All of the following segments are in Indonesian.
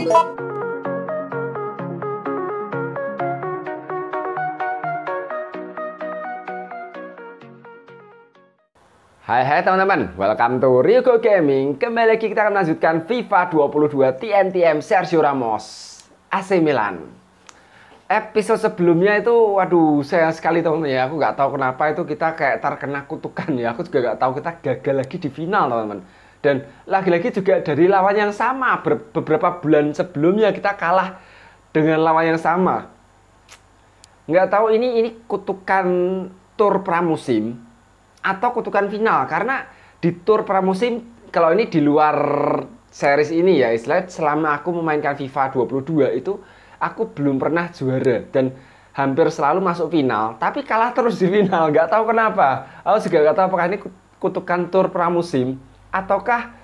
Hai hai teman-teman, welcome to Ryugo Gaming Kembali lagi kita akan melanjutkan FIFA 22 TNTM Sergio Ramos AC Milan Episode sebelumnya itu, waduh sayang sekali teman-teman ya Aku nggak tahu kenapa itu kita kayak terkena kutukan ya Aku juga nggak tahu kita gagal lagi di final teman-teman dan lagi-lagi juga dari lawan yang sama beberapa bulan sebelumnya kita kalah dengan lawan yang sama nggak tahu ini ini kutukan tur pramusim atau kutukan final karena di tur pramusim kalau ini di luar series ini ya istilahnya selama aku memainkan FIFA 22 itu aku belum pernah juara dan hampir selalu masuk final tapi kalah terus di final nggak tahu kenapa aku juga nggak tahu apakah ini kutukan tur pramusim ataukah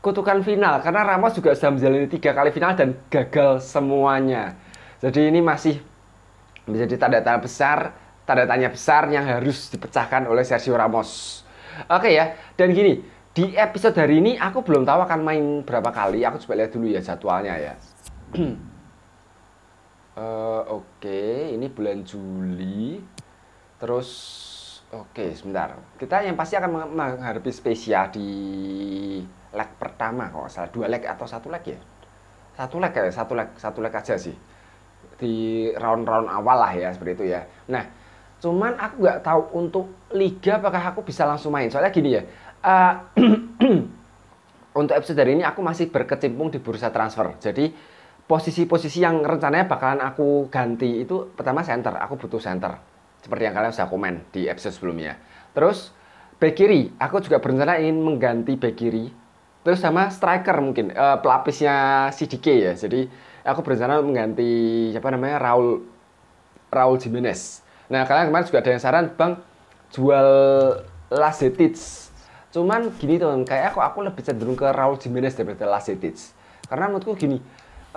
kutukan final karena Ramos juga sudah menjalani tiga kali final dan gagal semuanya. Jadi ini masih menjadi tanda tanya besar, tanda tanya besar yang harus dipecahkan oleh Sergio Ramos. Oke ya, dan gini, di episode hari ini aku belum tahu akan main berapa kali, aku coba lihat dulu ya jadwalnya ya. uh, Oke, ini bulan Juli, terus Oke, sebentar. Kita yang pasti akan menghadapi spesial di leg pertama kalau salah dua leg atau satu leg ya. Satu leg ya, satu leg, satu leg aja sih. Di round-round awal lah ya seperti itu ya. Nah, cuman aku nggak tahu untuk liga apakah aku bisa langsung main. Soalnya gini ya. Uh, untuk episode hari ini aku masih berkecimpung di bursa transfer. Jadi posisi-posisi yang rencananya bakalan aku ganti itu pertama center, aku butuh center seperti yang kalian sudah komen di episode sebelumnya. Terus back kiri, aku juga berencana ingin mengganti back kiri. Terus sama striker mungkin uh, pelapisnya CDK ya. Jadi aku berencana mengganti siapa namanya Raul Raul Jimenez. Nah kalian kemarin juga ada yang saran bang jual Lasetic. Cuman gini teman, kayak aku aku lebih cenderung ke Raul Jimenez daripada Lasetic. Karena menurutku gini,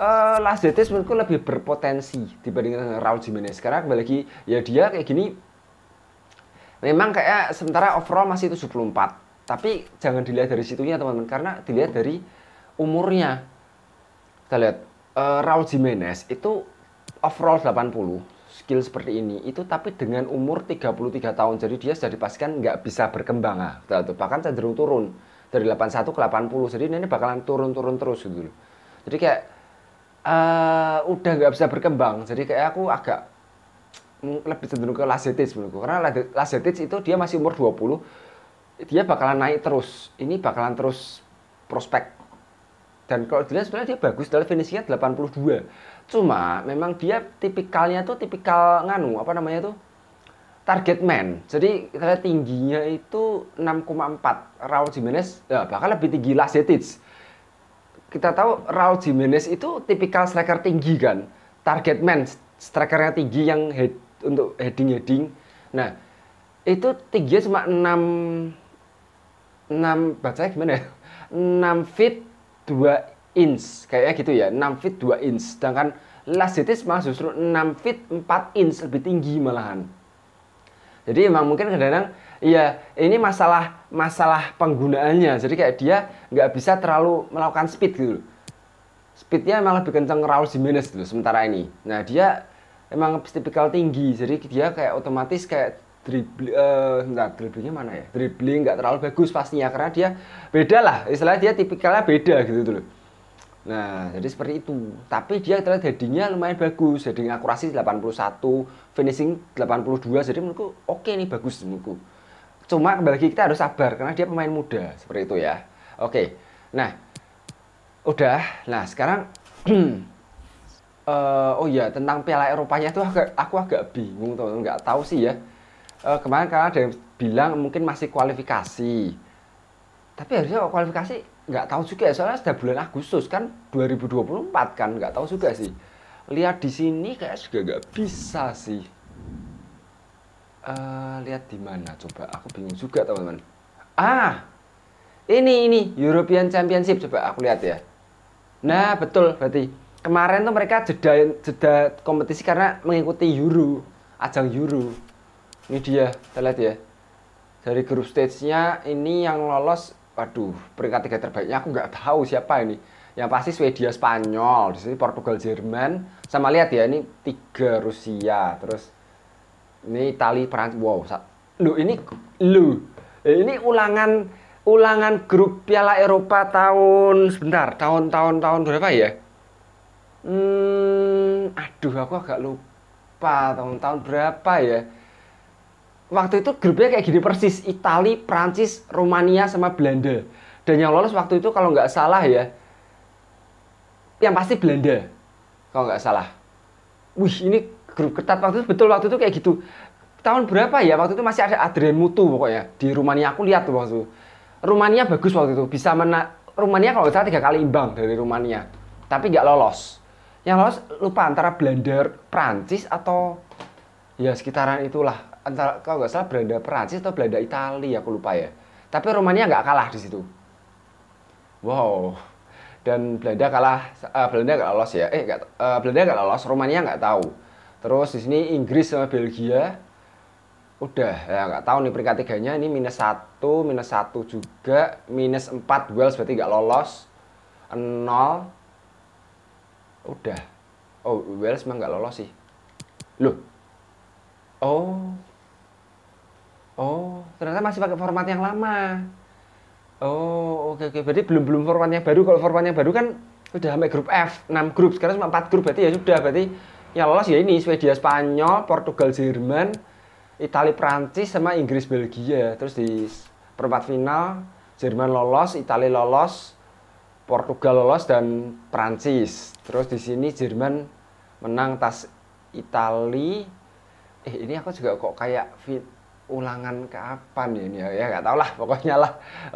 uh, eh, Lazetes menurutku lebih berpotensi dibandingkan Raul Jimenez karena kembali lagi ya dia kayak gini memang kayak sementara overall masih 74 tapi jangan dilihat dari situnya teman-teman karena dilihat dari umurnya kita lihat uh, Raul Jimenez itu overall 80 skill seperti ini itu tapi dengan umur 33 tahun jadi dia sudah dipastikan nggak bisa berkembang lah bahkan cenderung turun dari 81 ke 80 jadi ini bakalan turun-turun terus gitu loh jadi kayak uh, udah nggak bisa berkembang. Jadi kayak aku agak lebih cenderung ke lasetis menurutku. Karena lasetis itu dia masih umur 20, dia bakalan naik terus. Ini bakalan terus prospek. Dan kalau dilihat sebenarnya dia bagus, dalam finishnya 82. Cuma memang dia tipikalnya tuh tipikal nganu, apa namanya tuh? Target man. Jadi tingginya itu 6,4. Raul Jimenez ya, bahkan lebih tinggi lasetis kita tahu Raul Jimenez itu tipikal striker tinggi kan. Target man, strikernya tinggi yang head, untuk heading-heading. Nah, itu tingginya cuma 6 6 baca gimana ya? 6 feet 2 inch kayaknya gitu ya 6 feet 2 inch sedangkan Lasitis malah justru 6 feet 4 inch lebih tinggi malahan jadi emang mungkin kadang-kadang iya ini masalah masalah penggunaannya. Jadi kayak dia nggak bisa terlalu melakukan speed gitu. Speednya malah lebih kenceng Raul Jimenez gitu sementara ini. Nah dia emang tipikal tinggi. Jadi dia kayak otomatis kayak dribbling, uh, eh, nah, dribblingnya mana ya? Dribbling nggak terlalu bagus pastinya karena dia beda lah. Istilahnya dia tipikalnya beda gitu tuh. Nah, jadi seperti itu. Tapi dia ternyata headingnya lumayan bagus. Heading akurasi 81, finishing 82. Jadi menurutku oke okay nih, bagus menurutku. Cuma kembali lagi kita harus sabar karena dia pemain muda. Seperti itu ya. Oke. Okay. Nah, udah. Nah, sekarang uh, oh iya tentang Piala Eropanya tuh agak, aku agak bingung teman nggak tahu sih ya uh, kemarin karena ada yang bilang mungkin masih kualifikasi tapi harusnya kualifikasi nggak tahu juga ya soalnya sudah bulan Agustus kan 2024 kan nggak tahu juga sih lihat di sini kayak juga nggak bisa sih uh, lihat di mana coba aku bingung juga teman-teman ah ini ini European Championship coba aku lihat ya nah betul berarti kemarin tuh mereka jeda jeda kompetisi karena mengikuti Euro ajang Euro ini dia kita lihat ya dari grup stage-nya ini yang lolos waduh peringkat tiga terbaiknya aku nggak tahu siapa ini yang pasti Swedia Spanyol di sini Portugal Jerman sama lihat ya ini tiga Rusia terus ini Itali Perancis wow lu ini lu eh, ini ulangan ulangan grup Piala Eropa tahun sebentar tahun tahun tahun berapa ya hmm aduh aku agak lupa tahun tahun berapa ya waktu itu grupnya kayak gini persis Itali, Prancis, Rumania sama Belanda dan yang lolos waktu itu kalau nggak salah ya yang pasti Belanda kalau nggak salah wih ini grup ketat waktu itu betul waktu itu kayak gitu tahun berapa ya waktu itu masih ada Adrian Mutu pokoknya di Rumania aku lihat tuh waktu itu Rumania bagus waktu itu bisa mena Rumania kalau salah tiga kali imbang dari Rumania tapi nggak lolos yang lolos lupa antara Belanda Prancis atau ya sekitaran itulah antara kalau nggak salah Belanda Perancis atau Belanda Italia aku lupa ya. Tapi Romania nggak kalah di situ. Wow. Dan Belanda kalah, uh, Belanda nggak lolos ya. Eh, gak, uh, eh, Belanda nggak lolos, Romania nggak tahu. Terus di sini Inggris sama Belgia udah ya nggak tahu nih peringkat tiganya ini minus satu minus satu juga minus empat Wales berarti nggak lolos nol udah oh Wales emang nggak lolos sih loh oh Oh, ternyata masih pakai format yang lama. Oh, oke okay, oke. Okay. Berarti belum belum format yang baru. Kalau format yang baru kan udah sampai grup F, 6 grup. Sekarang cuma 4 grup berarti ya sudah berarti yang lolos ya ini Swedia, Spanyol, Portugal, Jerman, Italia, Prancis sama Inggris, Belgia. Ya. Terus di perempat final Jerman lolos, Italia lolos, Portugal lolos dan Prancis. Terus di sini Jerman menang tas Italia. Eh ini aku juga kok kayak ulangan kapan ya ini ya, ya nggak tahu lah pokoknya lah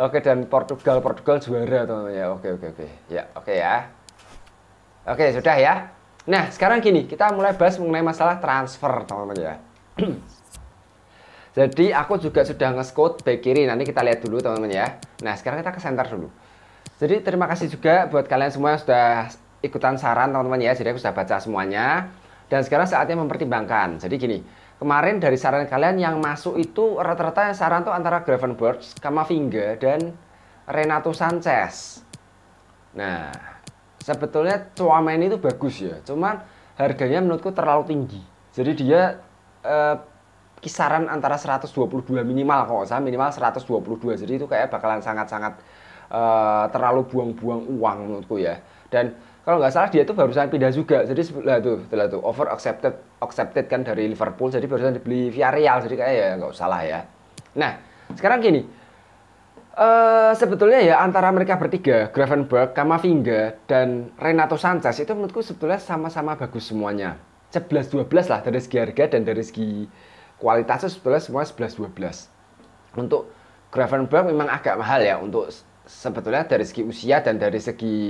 oke dan Portugal Portugal juara teman-teman ya oke oke oke ya oke ya oke sudah ya nah sekarang gini kita mulai bahas mengenai masalah transfer teman-teman ya jadi aku juga sudah nge-scout back kiri nanti kita lihat dulu teman-teman ya nah sekarang kita ke center dulu jadi terima kasih juga buat kalian semua yang sudah ikutan saran teman-teman ya jadi aku sudah baca semuanya dan sekarang saatnya mempertimbangkan jadi gini kemarin dari saran kalian yang masuk itu rata-rata yang saran tuh antara Gravenberch, Kamavinga dan Renato Sanchez. Nah, sebetulnya Tuamen itu bagus ya, cuman harganya menurutku terlalu tinggi. Jadi dia eh, kisaran antara 122 minimal kok, saya minimal 122. Jadi itu kayak bakalan sangat-sangat eh, terlalu buang-buang uang menurutku ya. Dan kalau nggak salah dia tuh barusan pindah juga jadi sebelah tuh setelah tuh over accepted accepted kan dari Liverpool jadi barusan dibeli via real, jadi kayak ya nggak salah ya nah sekarang gini uh, sebetulnya ya antara mereka bertiga Gravenberg, Kamavinga dan Renato Sanchez itu menurutku sebetulnya sama-sama bagus semuanya 11-12 lah dari segi harga dan dari segi kualitasnya sebetulnya semua 11-12 untuk Gravenberg memang agak mahal ya untuk sebetulnya dari segi usia dan dari segi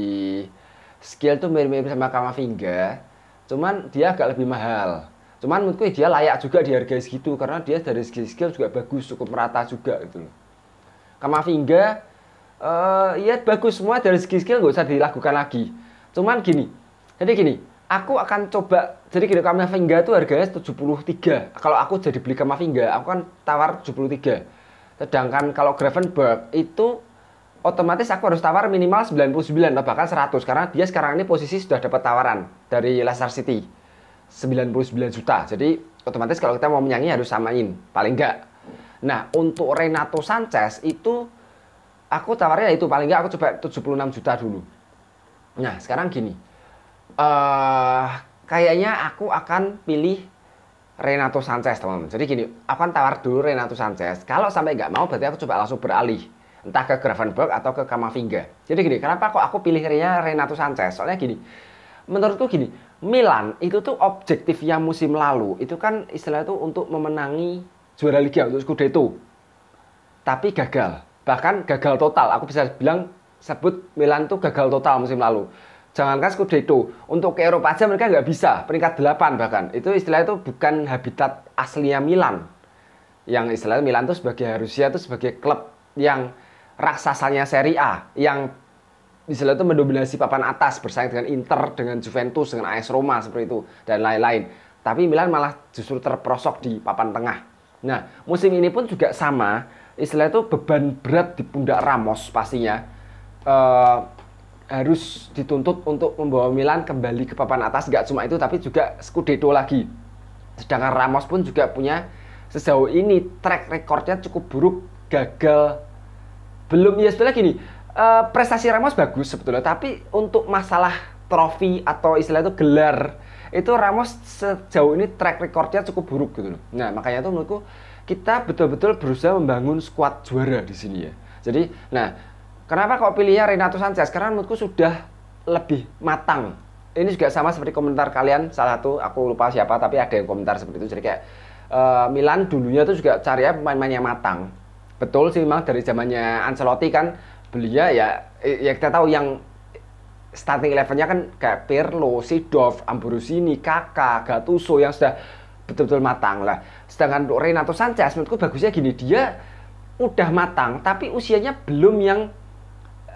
skill tuh mirip-mirip sama Kamavinga, cuman dia agak lebih mahal. Cuman menurutku ya dia layak juga di harga segitu karena dia dari segi skill juga bagus, cukup merata juga gitu loh. Kamavinga uh, eh, ya bagus semua dari segi skill nggak usah dilakukan lagi. Cuman gini, jadi gini, aku akan coba jadi gini Kamavinga itu harganya 73. Kalau aku jadi beli Kamavinga, aku kan tawar 73. Sedangkan kalau Gravenberg itu otomatis aku harus tawar minimal 99 atau bahkan 100 karena dia sekarang ini posisi sudah dapat tawaran dari Leicester City 99 juta. Jadi otomatis kalau kita mau menyanyi harus samain paling enggak. Nah, untuk Renato Sanchez itu aku tawarnya itu paling enggak aku coba 76 juta dulu. Nah, sekarang gini. uh, kayaknya aku akan pilih Renato Sanchez, teman-teman. Jadi gini, aku akan tawar dulu Renato Sanchez. Kalau sampai enggak mau, berarti aku coba langsung beralih entah ke Gravenberg atau ke Kamavinga. Jadi gini, kenapa kok aku pilihnya Renato Sanchez? Soalnya gini, menurutku gini, Milan itu tuh objektifnya musim lalu itu kan istilah itu untuk memenangi juara liga untuk Scudetto. Tapi gagal, bahkan gagal total. Aku bisa bilang sebut Milan tuh gagal total musim lalu. Jangan Jangankan Scudetto, untuk ke Eropa aja mereka nggak bisa, peringkat 8 bahkan. Itu istilah itu bukan habitat aslinya Milan. Yang istilahnya Milan tuh sebagai harusnya itu sebagai klub yang raksasanya Serie A yang misalnya itu mendominasi papan atas bersaing dengan Inter, dengan Juventus, dengan AS Roma seperti itu dan lain-lain. Tapi Milan malah justru terprosok di papan tengah. Nah, musim ini pun juga sama, istilah itu beban berat di pundak Ramos pastinya. Uh, harus dituntut untuk membawa Milan kembali ke papan atas, Gak cuma itu tapi juga Scudetto lagi. Sedangkan Ramos pun juga punya sejauh ini track recordnya cukup buruk, gagal belum ya setelah gini uh, prestasi Ramos bagus sebetulnya tapi untuk masalah trofi atau istilah itu gelar itu Ramos sejauh ini track recordnya cukup buruk gitu loh nah makanya itu menurutku kita betul-betul berusaha membangun squad juara di sini ya jadi nah kenapa kok pilihnya Renato Sanchez karena menurutku sudah lebih matang ini juga sama seperti komentar kalian salah satu aku lupa siapa tapi ada yang komentar seperti itu jadi kayak uh, Milan dulunya tuh juga cari pemain-pemain yang matang betul sih memang dari zamannya Ancelotti kan beliau ya eh, ya kita tahu yang starting elevennya kan kayak Pirlo, Sidov, Ambrosini, Kakak, Gattuso yang sudah betul-betul matang lah. Sedangkan untuk Renato Sanchez menurutku bagusnya gini dia udah matang tapi usianya belum yang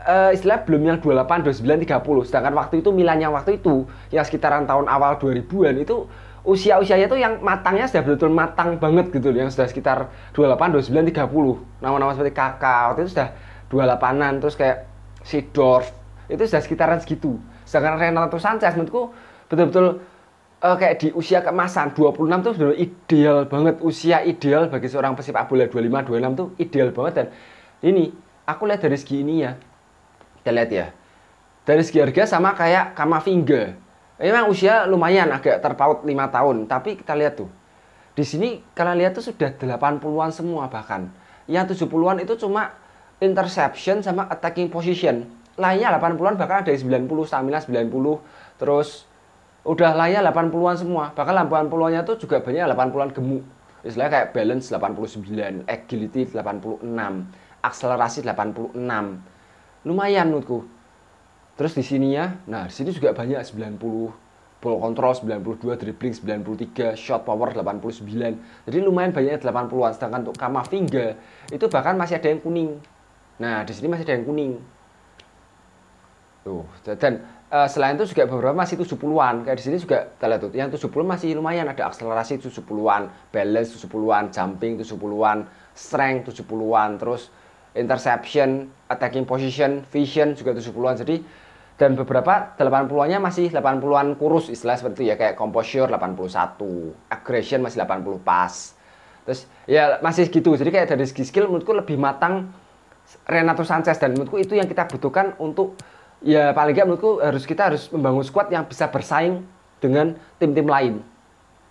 uh, eh, istilah belum yang 28, 29, 30. Sedangkan waktu itu Milan yang waktu itu yang sekitaran tahun awal 2000-an itu usia-usianya tuh yang matangnya sudah betul-betul matang banget gitu yang sudah sekitar 28, 29, 30 nama-nama seperti kakak waktu itu sudah 28an terus kayak si Dorf itu sudah sekitaran segitu sedangkan Renato Sanchez menurutku betul-betul uh, kayak di usia keemasan 26 tuh sudah ideal banget usia ideal bagi seorang pesepak bola 25 26 tuh ideal banget dan ini aku lihat dari segi ini ya kita lihat ya dari segi harga sama kayak Kamavinga memang usia lumayan agak terpaut lima tahun, tapi kita lihat tuh. Di sini kalian lihat tuh sudah 80-an semua bahkan. Yang 70-an itu cuma interception sama attacking position. Lainnya 80-an bahkan ada yang 90, stamina 90, terus udah lainnya 80-an semua. Bahkan 80-annya tuh juga banyak 80-an gemuk. Istilahnya kayak balance 89, agility 86, akselerasi 86. Lumayan menurutku Terus di sini ya, nah di sini juga banyak 90 ball control, 92 dribbling, 93 shot power 89. Jadi lumayan banyaknya 80-an. Sedangkan untuk tiga itu bahkan masih ada yang kuning. Nah, di sini masih ada yang kuning. Tuh, dan uh, selain itu juga beberapa masih 70-an. Kayak di sini juga kita lihat tuh, yang 70 masih lumayan ada akselerasi 70-an, balance 70-an, jumping 70-an, strength 70-an, terus interception, attacking position, vision juga 70-an. Jadi dan beberapa 80-annya masih 80-an kurus istilah seperti itu ya kayak composure 81, aggression masih 80 pas. Terus ya masih gitu. Jadi kayak dari segi skill menurutku lebih matang Renato Sanchez dan menurutku itu yang kita butuhkan untuk ya paling nggak menurutku harus kita harus membangun squad yang bisa bersaing dengan tim-tim lain.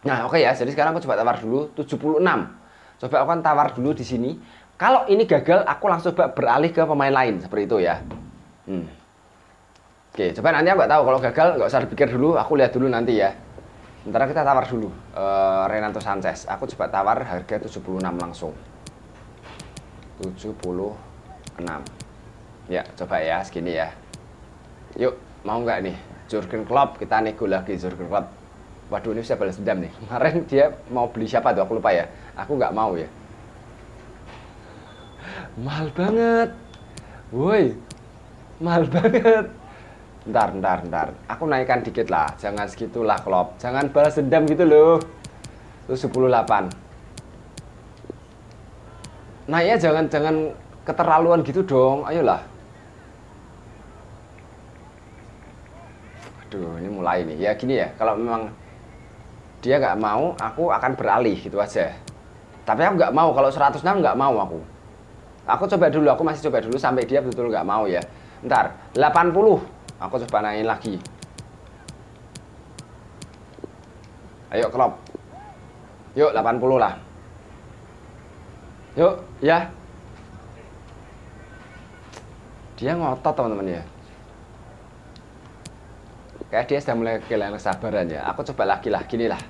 Nah, oke okay ya. Jadi sekarang aku coba tawar dulu 76. Coba aku kan tawar dulu di sini. Kalau ini gagal, aku langsung coba beralih ke pemain lain seperti itu ya. Hmm. Oke, coba nanti aku nggak tahu kalau gagal nggak usah dipikir dulu, aku lihat dulu nanti ya. Sementara kita tawar dulu uh, Renato Sanchez. Aku coba tawar harga 76 langsung. 76. Ya, coba ya segini ya. Yuk, mau nggak nih? Jurgen Klopp, kita nego lagi Jurgen Klopp. Waduh, ini bisa balas dendam nih. Kemarin dia mau beli siapa tuh? Aku lupa ya. Aku nggak mau ya. Mahal banget. Woi, mahal banget ntar ntar ntar aku naikkan dikit lah jangan segitulah klop jangan balas dendam gitu loh terus 108 naiknya jangan jangan keterlaluan gitu dong ayolah aduh ini mulai nih ya gini ya kalau memang dia nggak mau aku akan beralih gitu aja tapi aku nggak mau kalau 106 nggak mau aku aku coba dulu aku masih coba dulu sampai dia betul-betul nggak mau ya ntar 80 Aku coba naikin lagi. Ayo crop. Yuk 80 lah. Yuk, ya. Dia ngotot teman-teman ya. Kayak dia sudah mulai kehilangan kesabaran ya. Aku coba lagi lah, gini lah.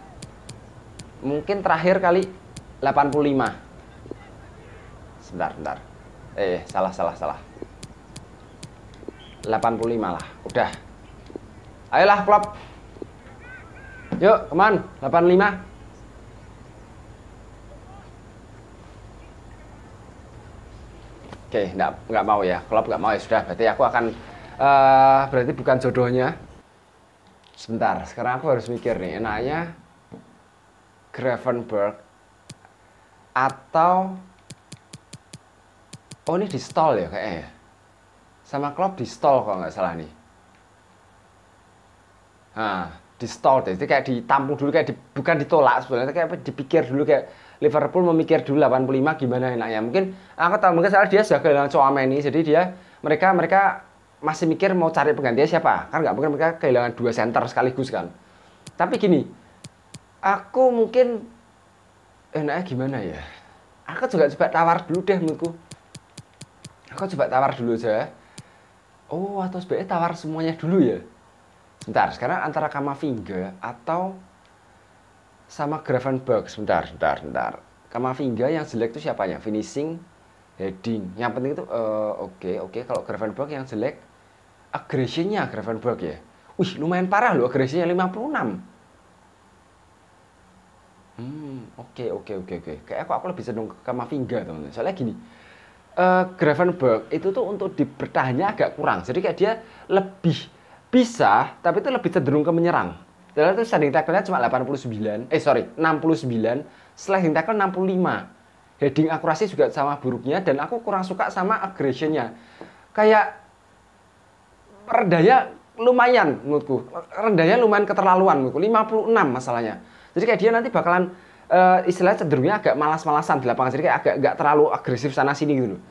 Mungkin terakhir kali 85. Sebentar, sebentar. Eh, salah, salah, salah. 85 lah udah ayolah klop yuk keman 85 Oke, nggak nggak mau ya, klop nggak mau ya sudah. Berarti aku akan uh, berarti bukan jodohnya. Sebentar, sekarang aku harus mikir nih. Enaknya Gravenberg atau oh ini di stall ya kayaknya. Ya? sama Klopp di stall kalau nggak salah nih. Nah, di stall deh. jadi kayak ditampung dulu kayak di, bukan ditolak sebenarnya kayak dipikir dulu kayak Liverpool memikir dulu 85 gimana enaknya. Mungkin aku tahu mungkin salah dia sudah kehilangan ini jadi dia mereka mereka masih mikir mau cari penggantinya siapa. Kan nggak mungkin mereka kehilangan dua center sekaligus kan. Tapi gini, aku mungkin enaknya gimana ya? Aku juga coba tawar dulu deh menurutku. Aku coba tawar dulu aja Oh, atau sebaiknya tawar semuanya dulu ya? Bentar, sekarang antara Kamavinga atau sama Gravenberg. Sebentar, sebentar, sebentar. Kamavinga yang jelek itu siapanya? Finishing, heading. Yang penting itu eh, oke, uh, oke. Okay, okay. Kalau Gravenberg yang jelek, agresinya Gravenberg ya. Wih, lumayan parah loh agresinya 56. Hmm, oke okay, oke okay, oke okay, oke. Okay. Kayak aku aku lebih senang ke Kamavinga, teman-teman. Soalnya gini, uh, Gravenberg itu tuh untuk dipertahannya agak kurang. Jadi kayak dia lebih bisa, tapi itu lebih cenderung ke menyerang. Dalam itu standing tackle-nya cuma 89, eh sorry, 69, sliding tackle 65. Heading akurasi juga sama buruknya, dan aku kurang suka sama aggression-nya. Kayak rendahnya lumayan menurutku, rendahnya lumayan keterlaluan menurutku, 56 masalahnya. Jadi kayak dia nanti bakalan uh, eh, istilah cenderungnya agak malas-malasan di lapangan jadi kayak agak nggak terlalu agresif sana sini gitu loh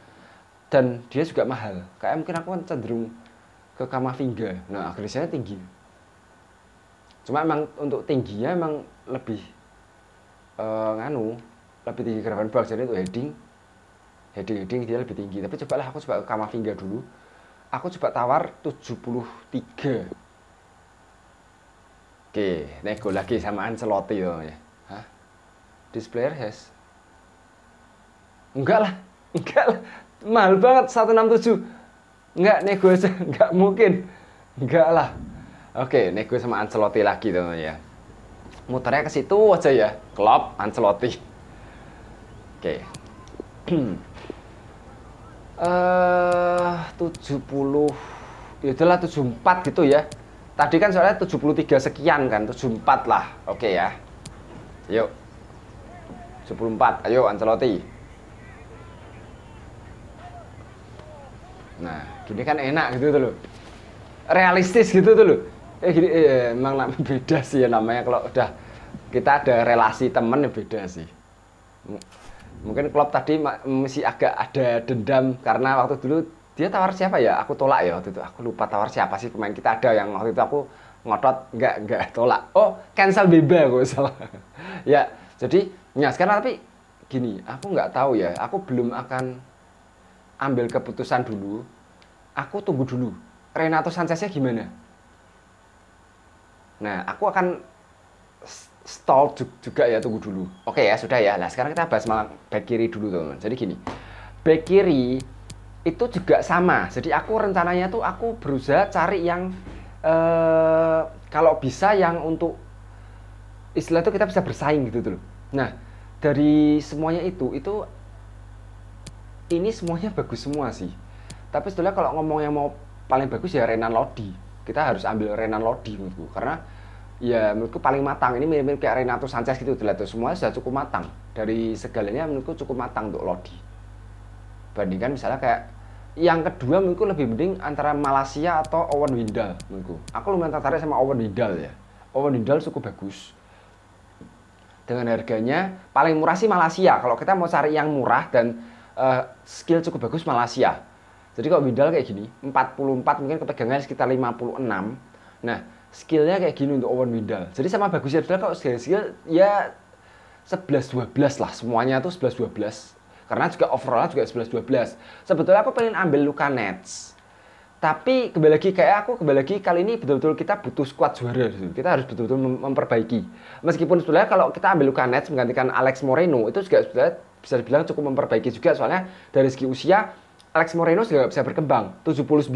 dan dia juga mahal kayak mungkin aku kan cenderung ke kamar Kamavinga nah agresinya tinggi cuma emang untuk tingginya emang lebih uh, nganu lebih tinggi box jadi untuk heading heading heading dia lebih tinggi tapi coba lah aku coba ke kamar Kamavinga dulu aku coba tawar 73 oke nego lagi sama Ancelotti ya displayer player enggak lah enggak lah mahal banget 167 enggak nego aja enggak mungkin enggak lah oke nego sama Ancelotti lagi teman ya muternya ke situ aja ya Klopp Ancelotti oke eh uh, 70 ya udahlah 74 gitu ya tadi kan soalnya 73 sekian kan 74 lah oke ya yuk 14 Ayo Ancelotti. Nah, gini kan enak gitu tuh loh. Realistis gitu tuh loh. Eh gini eh, emang beda sih ya namanya kalau udah kita ada relasi temen ya beda sih. Mungkin klub tadi masih agak ada dendam karena waktu dulu dia tawar siapa ya? Aku tolak ya waktu itu. Aku lupa tawar siapa sih pemain kita ada yang waktu itu aku ngotot nggak nggak tolak. Oh, cancel Beba aku salah. ya, jadi Ya sekarang tapi gini, aku nggak tahu ya. Aku belum akan ambil keputusan dulu. Aku tunggu dulu. Renato Sancheznya gimana? Nah, aku akan stall juga ya tunggu dulu. Oke ya, sudah ya. Nah, sekarang kita bahas malam back kiri dulu, teman-teman. Jadi gini. Back kiri itu juga sama. Jadi aku rencananya tuh aku berusaha cari yang eh, kalau bisa yang untuk istilah itu kita bisa bersaing gitu tuh Nah, dari semuanya itu itu ini semuanya bagus semua sih. Tapi setelah kalau ngomong yang mau paling bagus ya Renan Lodi. Kita harus ambil Renan Lodi menurutku karena ya menurutku paling matang. Ini mirip-mirip kayak Renato Sanchez gitu lah tuh. Semua sudah cukup matang. Dari segalanya menurutku cukup matang untuk Lodi. Bandingkan misalnya kayak yang kedua menurutku lebih mending antara Malaysia atau Owen Windal menurutku. Aku lumayan tertarik sama Owen Windal ya. Owen Windal cukup bagus dengan harganya paling murah sih Malaysia. Kalau kita mau cari yang murah dan uh, skill cukup bagus Malaysia. Jadi kalau middle kayak gini, 44 mungkin kepegangannya sekitar 56. Nah, skillnya kayak gini untuk Owen middle. Jadi sama bagusnya sebenarnya kalau skill skill ya 11 12 lah semuanya tuh 11 12. Karena juga overallnya juga 11 12. Sebetulnya aku pengen ambil Luka Nets tapi kembali lagi kayak aku kembali lagi kali ini betul-betul kita butuh squad juara gitu. kita harus betul-betul memperbaiki meskipun sebetulnya kalau kita ambil Nets menggantikan Alex Moreno itu juga sudah bisa dibilang cukup memperbaiki juga soalnya dari segi usia Alex Moreno juga bisa berkembang 79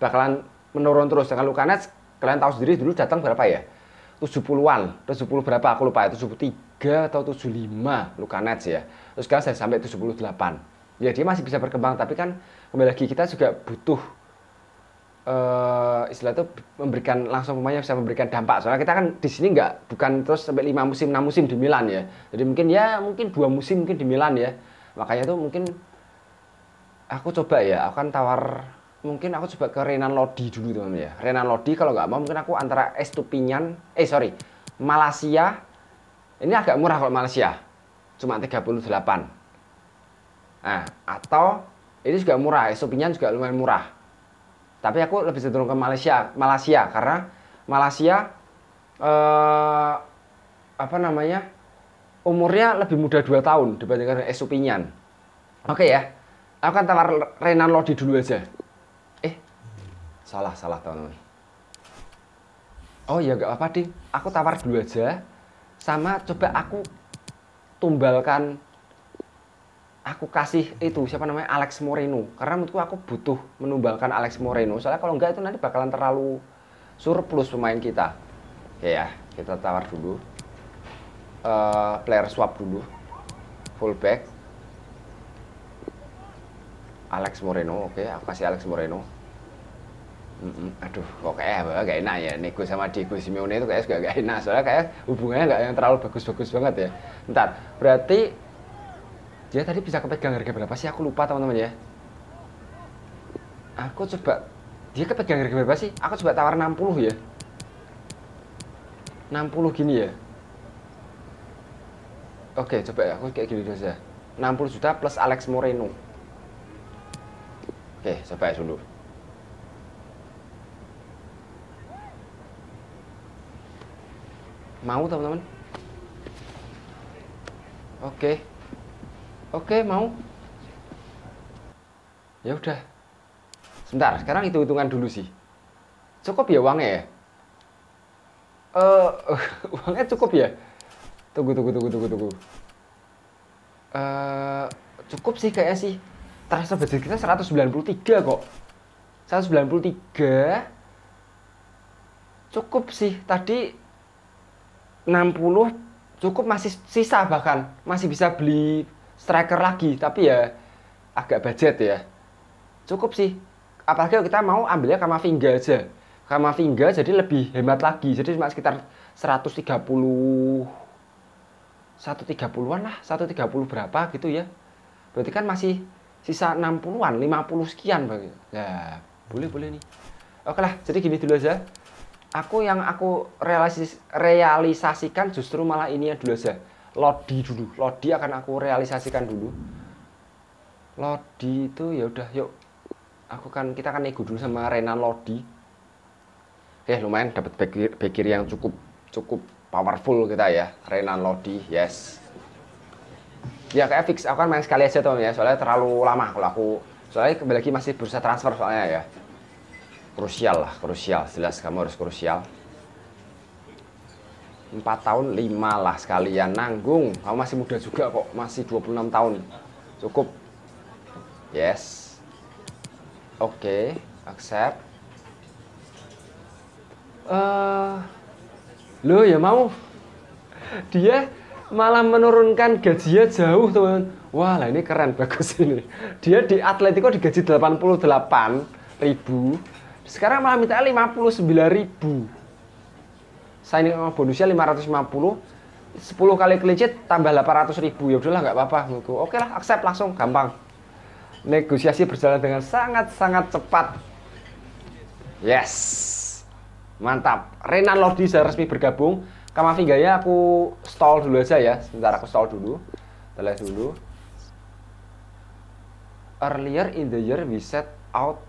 bakalan menurun terus dengan Nets kalian tahu sendiri dulu datang berapa ya 70-an 70 berapa aku lupa ya 73 atau 75 Nets ya terus sekarang saya sampai 78 ya dia masih bisa berkembang tapi kan kembali lagi kita juga butuh uh, istilah itu memberikan langsung pemainnya bisa memberikan dampak. Soalnya kita kan di sini nggak bukan terus sampai lima musim, enam musim di Milan ya. Jadi mungkin ya mungkin dua musim mungkin di Milan ya. Makanya tuh mungkin aku coba ya, aku kan tawar mungkin aku coba ke Renan Lodi dulu teman teman ya. Renan Lodi kalau nggak mau mungkin aku antara Estupinyan, eh sorry, Malaysia. Ini agak murah kalau Malaysia. Cuma 38. Nah, atau ini juga murah, Estupinyan juga lumayan murah tapi aku lebih cenderung ke Malaysia, Malaysia karena Malaysia eh, apa namanya? umurnya lebih muda dua tahun dibandingkan dengan Esupinian Oke okay ya. Aku akan tawar Renan Lodi dulu aja. Eh, salah salah teman-teman. Oh ya gak apa-apa ding. Aku tawar dulu aja. Sama coba aku tumbalkan aku kasih itu siapa namanya Alex Moreno karena menurutku aku butuh menumbalkan Alex Moreno soalnya kalau enggak itu nanti bakalan terlalu surplus pemain kita Oke ya, ya kita tawar dulu uh, player swap dulu fullback Alex Moreno oke okay, aku kasih Alex Moreno mm -mm. aduh kok kayaknya gak enak ya nego sama Diego Simeone itu kayak gak, gak enak soalnya kayak hubungannya gak yang terlalu bagus-bagus banget ya ntar berarti dia tadi bisa kepegang harga berapa sih? Aku lupa teman-teman ya. Aku coba dia kepegang harga berapa sih? Aku coba tawar 60 ya. 60 gini ya. Oke, coba ya. Aku kayak gini dulu saja. 60 juta plus Alex Moreno. Oke, coba ya dulu. Mau teman-teman? Oke oke mau ya udah sebentar sekarang hitung hitungan dulu sih cukup ya uangnya ya uh, uangnya cukup ya tunggu tunggu tunggu tunggu tunggu uh, cukup sih kayaknya sih transfer budget kita 193 kok 193 cukup sih tadi 60 cukup masih sisa bahkan masih bisa beli striker lagi tapi ya agak budget ya cukup sih apalagi kalau kita mau ambilnya Kamavinga aja Kamavinga jadi lebih hemat lagi jadi cuma sekitar 130 130-an lah 130 berapa gitu ya berarti kan masih sisa 60-an 50 sekian bagi Ya, boleh boleh nih oke lah jadi gini dulu aja aku yang aku realisasikan justru malah ini ya dulu aja Lodi dulu. Lodi akan aku realisasikan dulu. Lodi itu ya udah yuk aku kan kita kan nego dulu sama Renan Lodi. Eh lumayan dapat bekir yang cukup cukup powerful kita ya. Renan Lodi, yes. Ya kayak fix aku kan main sekali aja tuh ya, soalnya terlalu lama kalau aku soalnya kembali lagi masih berusaha transfer soalnya ya. Krusial lah, krusial, jelas kamu harus krusial empat tahun lima lah sekalian nanggung kamu masih muda juga kok masih 26 tahun cukup yes oke okay. accept uh, lo ya mau dia malah menurunkan gajinya jauh teman wah lah ini keren bagus ini dia di Atletico digaji 88 ribu sekarang malah minta 59 ribu signing bonusnya 550 10 kali kelicit tambah 800 ribu ya udahlah nggak apa-apa oke oke lah accept langsung gampang negosiasi berjalan dengan sangat-sangat cepat yes mantap Renan Lordi sudah resmi bergabung ya? aku stall dulu aja ya sebentar aku stall dulu telah dulu earlier in the year we set out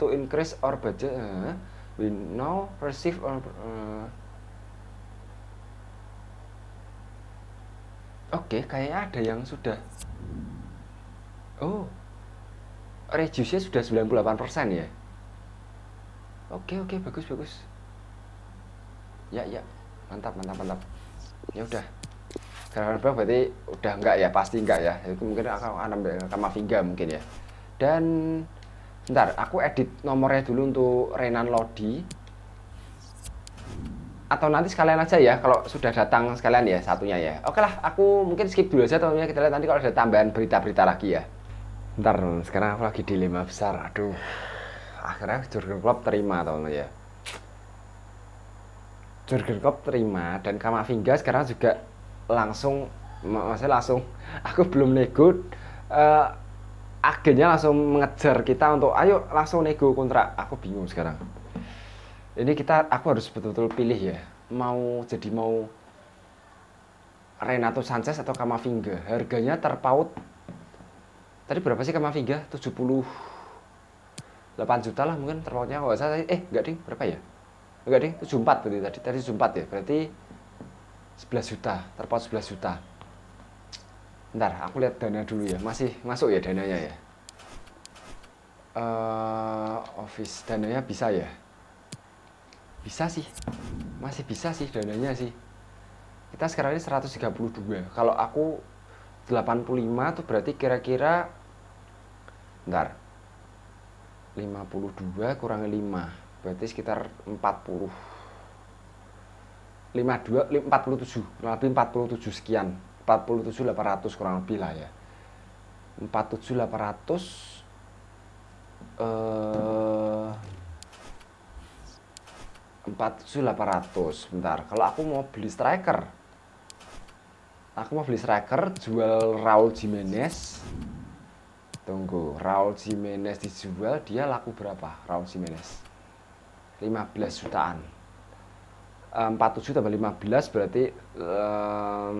to increase our budget eh? we now receive our uh, Oke, kayaknya ada yang sudah. Oh. reduce-nya sudah 98% ya? Oke, oke, bagus, bagus. Ya, ya. Mantap, mantap, mantap. Ya udah. Karena Bang berarti udah enggak ya, pasti enggak ya. Itu mungkin akan sama Vinga mungkin ya. Dan bentar, aku edit nomornya dulu untuk Renan Lodi atau nanti sekalian aja ya kalau sudah datang sekalian ya satunya ya oke lah aku mungkin skip dulu aja temennya kita lihat nanti kalau ada tambahan berita-berita lagi ya ntar sekarang aku lagi dilema besar aduh akhirnya Jurgen Klopp terima teman ya Jurgen Klopp terima dan Kamavinga sekarang juga langsung maksudnya langsung aku belum nego uh, agennya langsung mengejar kita untuk ayo langsung nego kontrak aku bingung sekarang ini kita aku harus betul-betul pilih ya mau jadi mau Renato Sanchez atau Kamavinga harganya terpaut tadi berapa sih Kamavinga 70 8 juta lah mungkin terpautnya kalau saya eh enggak ding berapa ya enggak ding 74 berarti tadi tadi 74 ya berarti 11 juta terpaut 11 juta ntar aku lihat dana dulu ya masih masuk ya dananya ya uh, office dananya bisa ya bisa sih masih bisa sih dananya sih kita sekarang ini 132 kalau aku 85 tuh berarti kira-kira ntar 52 kurang 5 berarti sekitar 40 52 47 kurang lebih 47 sekian 47 800 kurang lebih lah ya 47 800 eh 47800 bentar kalau aku mau beli striker aku mau beli striker jual Raul Jimenez tunggu Raul Jimenez dijual dia laku berapa Raul Jimenez 15 jutaan 47 eh, tambah 15 berarti um,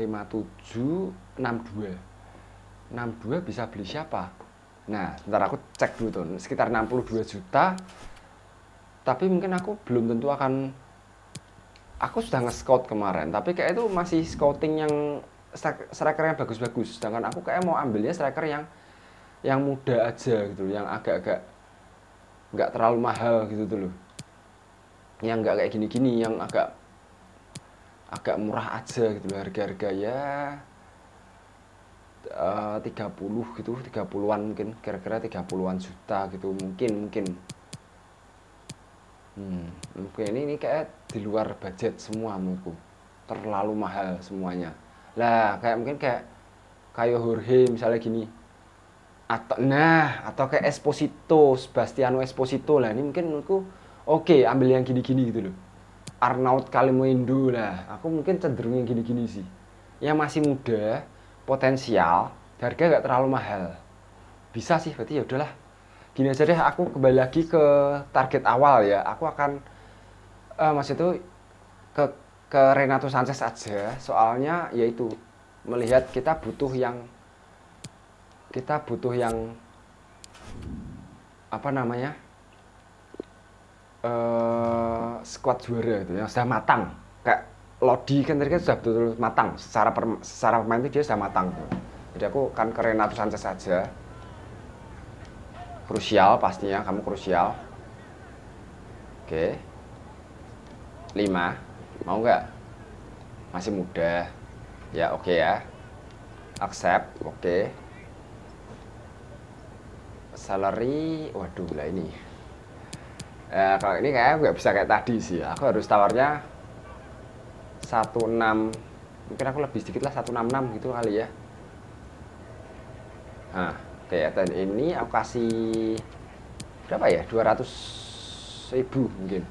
57 62 62 bisa beli siapa nah sebentar aku cek dulu tuh sekitar 62 juta tapi mungkin aku belum tentu akan aku sudah nge-scout kemarin tapi kayak itu masih scouting yang striker yang bagus-bagus sedangkan aku kayak mau ambilnya striker yang yang muda aja gitu yang agak-agak nggak terlalu mahal gitu tuh loh yang nggak kayak gini-gini yang agak agak murah aja gitu loh harga-harga ya eh, tiga 30 gitu 30-an mungkin kira-kira 30-an juta gitu mungkin mungkin hmm. ini, ini kayak di luar budget semua menurutku terlalu mahal semuanya lah kayak mungkin kayak kayak Jorge misalnya gini atau nah atau kayak Esposito Sebastiano Esposito lah ini mungkin menurutku oke okay, ambil yang gini-gini gitu loh Arnaud Kalimuindo lah aku mungkin cenderung yang gini-gini sih yang masih muda potensial harga gak terlalu mahal bisa sih berarti ya udahlah gini aja deh aku kembali lagi ke target awal ya aku akan uh, eh, mas itu ke ke Renato Sanchez aja soalnya yaitu melihat kita butuh yang kita butuh yang apa namanya uh, eh, squad juara gitu yang sudah matang kayak Lodi kan tadi kan sudah betul, -betul matang secara per, secara pemain itu dia sudah matang jadi aku kan ke Renato Sanchez aja krusial pastinya kamu krusial oke lima mau nggak masih muda ya oke okay ya accept oke okay. salary waduh lah ini eh, kalau ini kayaknya nggak bisa kayak tadi sih aku harus tawarnya satu enam, mungkin aku lebih sedikit lah satu enam enam gitu kali ya nah Oke, dan ini aku kasih berapa ya 200 ribu mungkin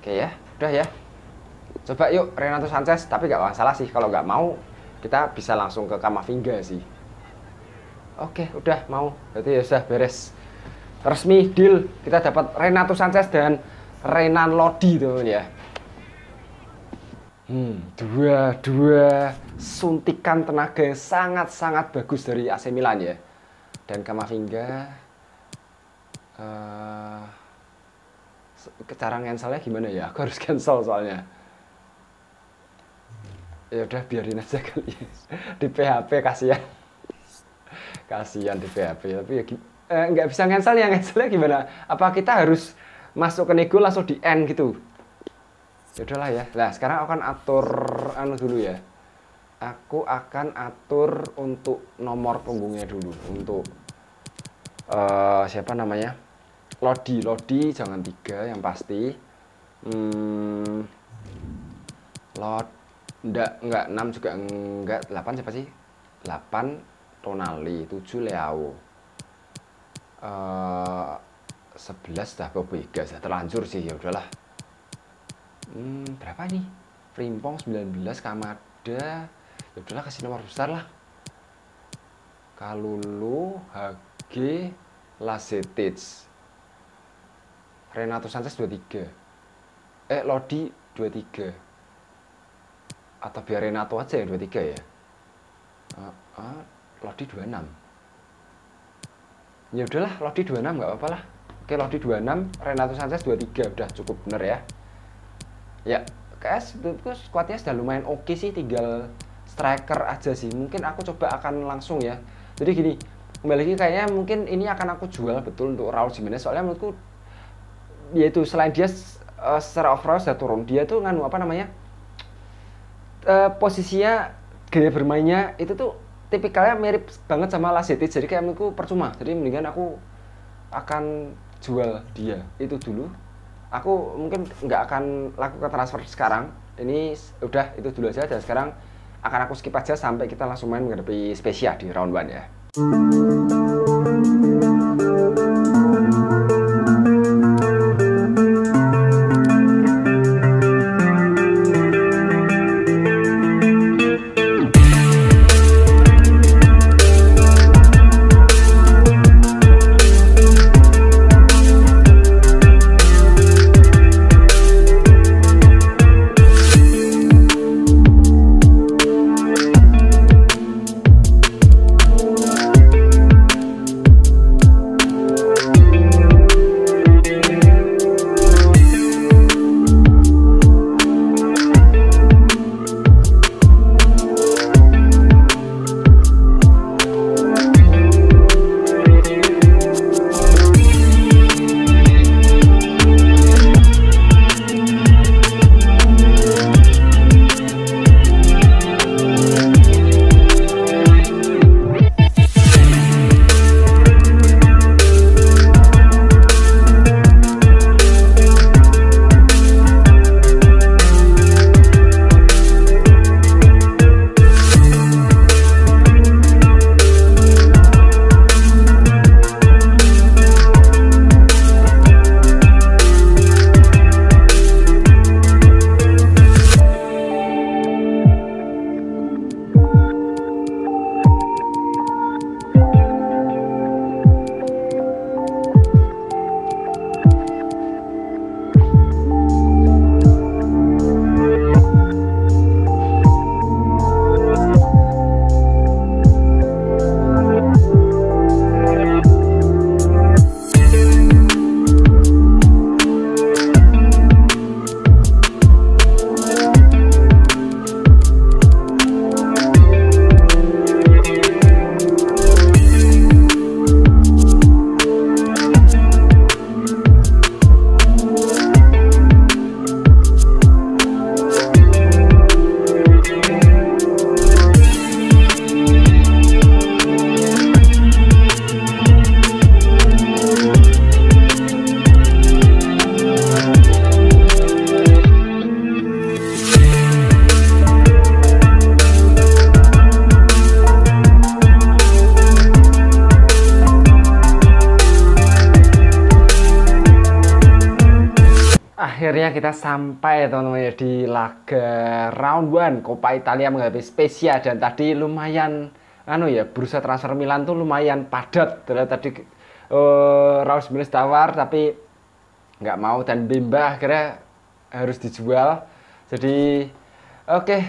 oke ya udah ya coba yuk Renato Sanchez tapi nggak masalah sih kalau nggak mau kita bisa langsung ke Kamavinga sih oke udah mau berarti ya sudah beres resmi deal kita dapat Renato Sanchez dan Renan Lodi teman ya Hmm. Dua dua suntikan tenaga yang sangat sangat bagus dari AC Milan ya. Dan Kamavinga uh, eh, cara cancelnya gimana ya? Aku harus cancel soalnya. Ya udah biarin aja kali ya. di PHP kasihan. kasihan di PHP tapi ya eh, nggak bisa cancel ya cancelnya gimana? Apa kita harus masuk ke nego langsung di end gitu? Ya, ya lah ya nah sekarang aku akan atur anu dulu ya aku akan atur untuk nomor punggungnya dulu untuk uh, siapa namanya Lodi Lodi jangan tiga yang pasti hmm, Lod enggak enggak enam juga enggak delapan siapa sih delapan Tonali tujuh Leao uh, sebelas dah Bobiga sudah terlanjur sih ya udahlah hmm, berapa nih Primpong 19 Kamada ya udahlah kasih nomor besar lah Kalulu HG Lasetits. Renato Sanchez 23 eh Lodi 23 atau biar Renato aja ya 23 ya uh, uh, ah, Lodi 26 ya udahlah Lodi 26 nggak apa-apa lah oke Lodi 26 Renato Sanchez 23 udah cukup bener ya ya KS menurutku skuadnya sudah lumayan oke okay sih tinggal striker aja sih mungkin aku coba akan langsung ya jadi gini kembali lagi kayaknya mungkin ini akan aku jual betul untuk Raul Jimenez soalnya menurutku yaitu selain dia uh, secara overall sudah turun dia tuh nganu apa namanya uh, posisinya gaya bermainnya itu tuh tipikalnya mirip banget sama Lasetit jadi kayak menurutku percuma jadi mendingan aku akan jual dia itu dulu aku mungkin nggak akan lakukan transfer sekarang ini udah itu dulu aja dan sekarang akan aku skip aja sampai kita langsung main menghadapi spesial di round one ya. sampai teman-teman ya di laga round one Coppa Italia menghadapi Spezia dan tadi lumayan anu ya bursa transfer Milan tuh lumayan padat dari tadi uh, Raul Jimenez tawar tapi nggak mau dan Bimba akhirnya harus dijual jadi oke okay,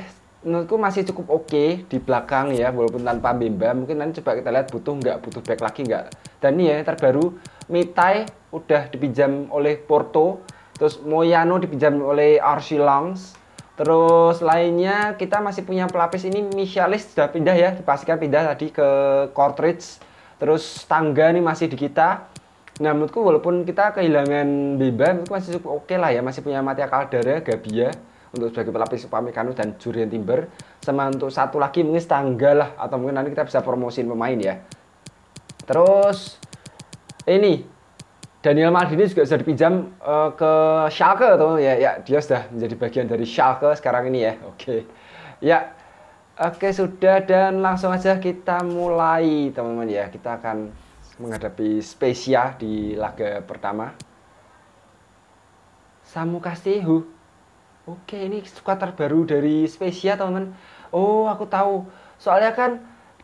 menurutku masih cukup oke okay di belakang ya walaupun tanpa Bimba mungkin nanti coba kita lihat butuh nggak butuh back lagi nggak dan ini ya terbaru Mitai udah dipinjam oleh Porto terus Moyano dipinjam oleh RC Longs terus lainnya kita masih punya pelapis ini Michalis sudah pindah ya dipastikan pindah tadi ke Cortridge terus Tangga nih masih di kita nah menurutku walaupun kita kehilangan Beba menurutku masih cukup oke okay lah ya masih punya Matia Caldera Gabia untuk sebagai pelapis Upamecano dan Jurian Timber sama untuk satu lagi mungkin Tangga lah atau mungkin nanti kita bisa promosiin pemain ya terus ini Daniel Maldini juga sudah dipinjam uh, ke Schalke atau ya ya dia sudah menjadi bagian dari Schalke sekarang ini ya oke okay. ya oke okay, sudah dan langsung aja kita mulai teman-teman ya kita akan menghadapi Spezia di laga pertama Samu Castejo oke okay, ini skuad terbaru dari Spezia teman-teman oh aku tahu soalnya kan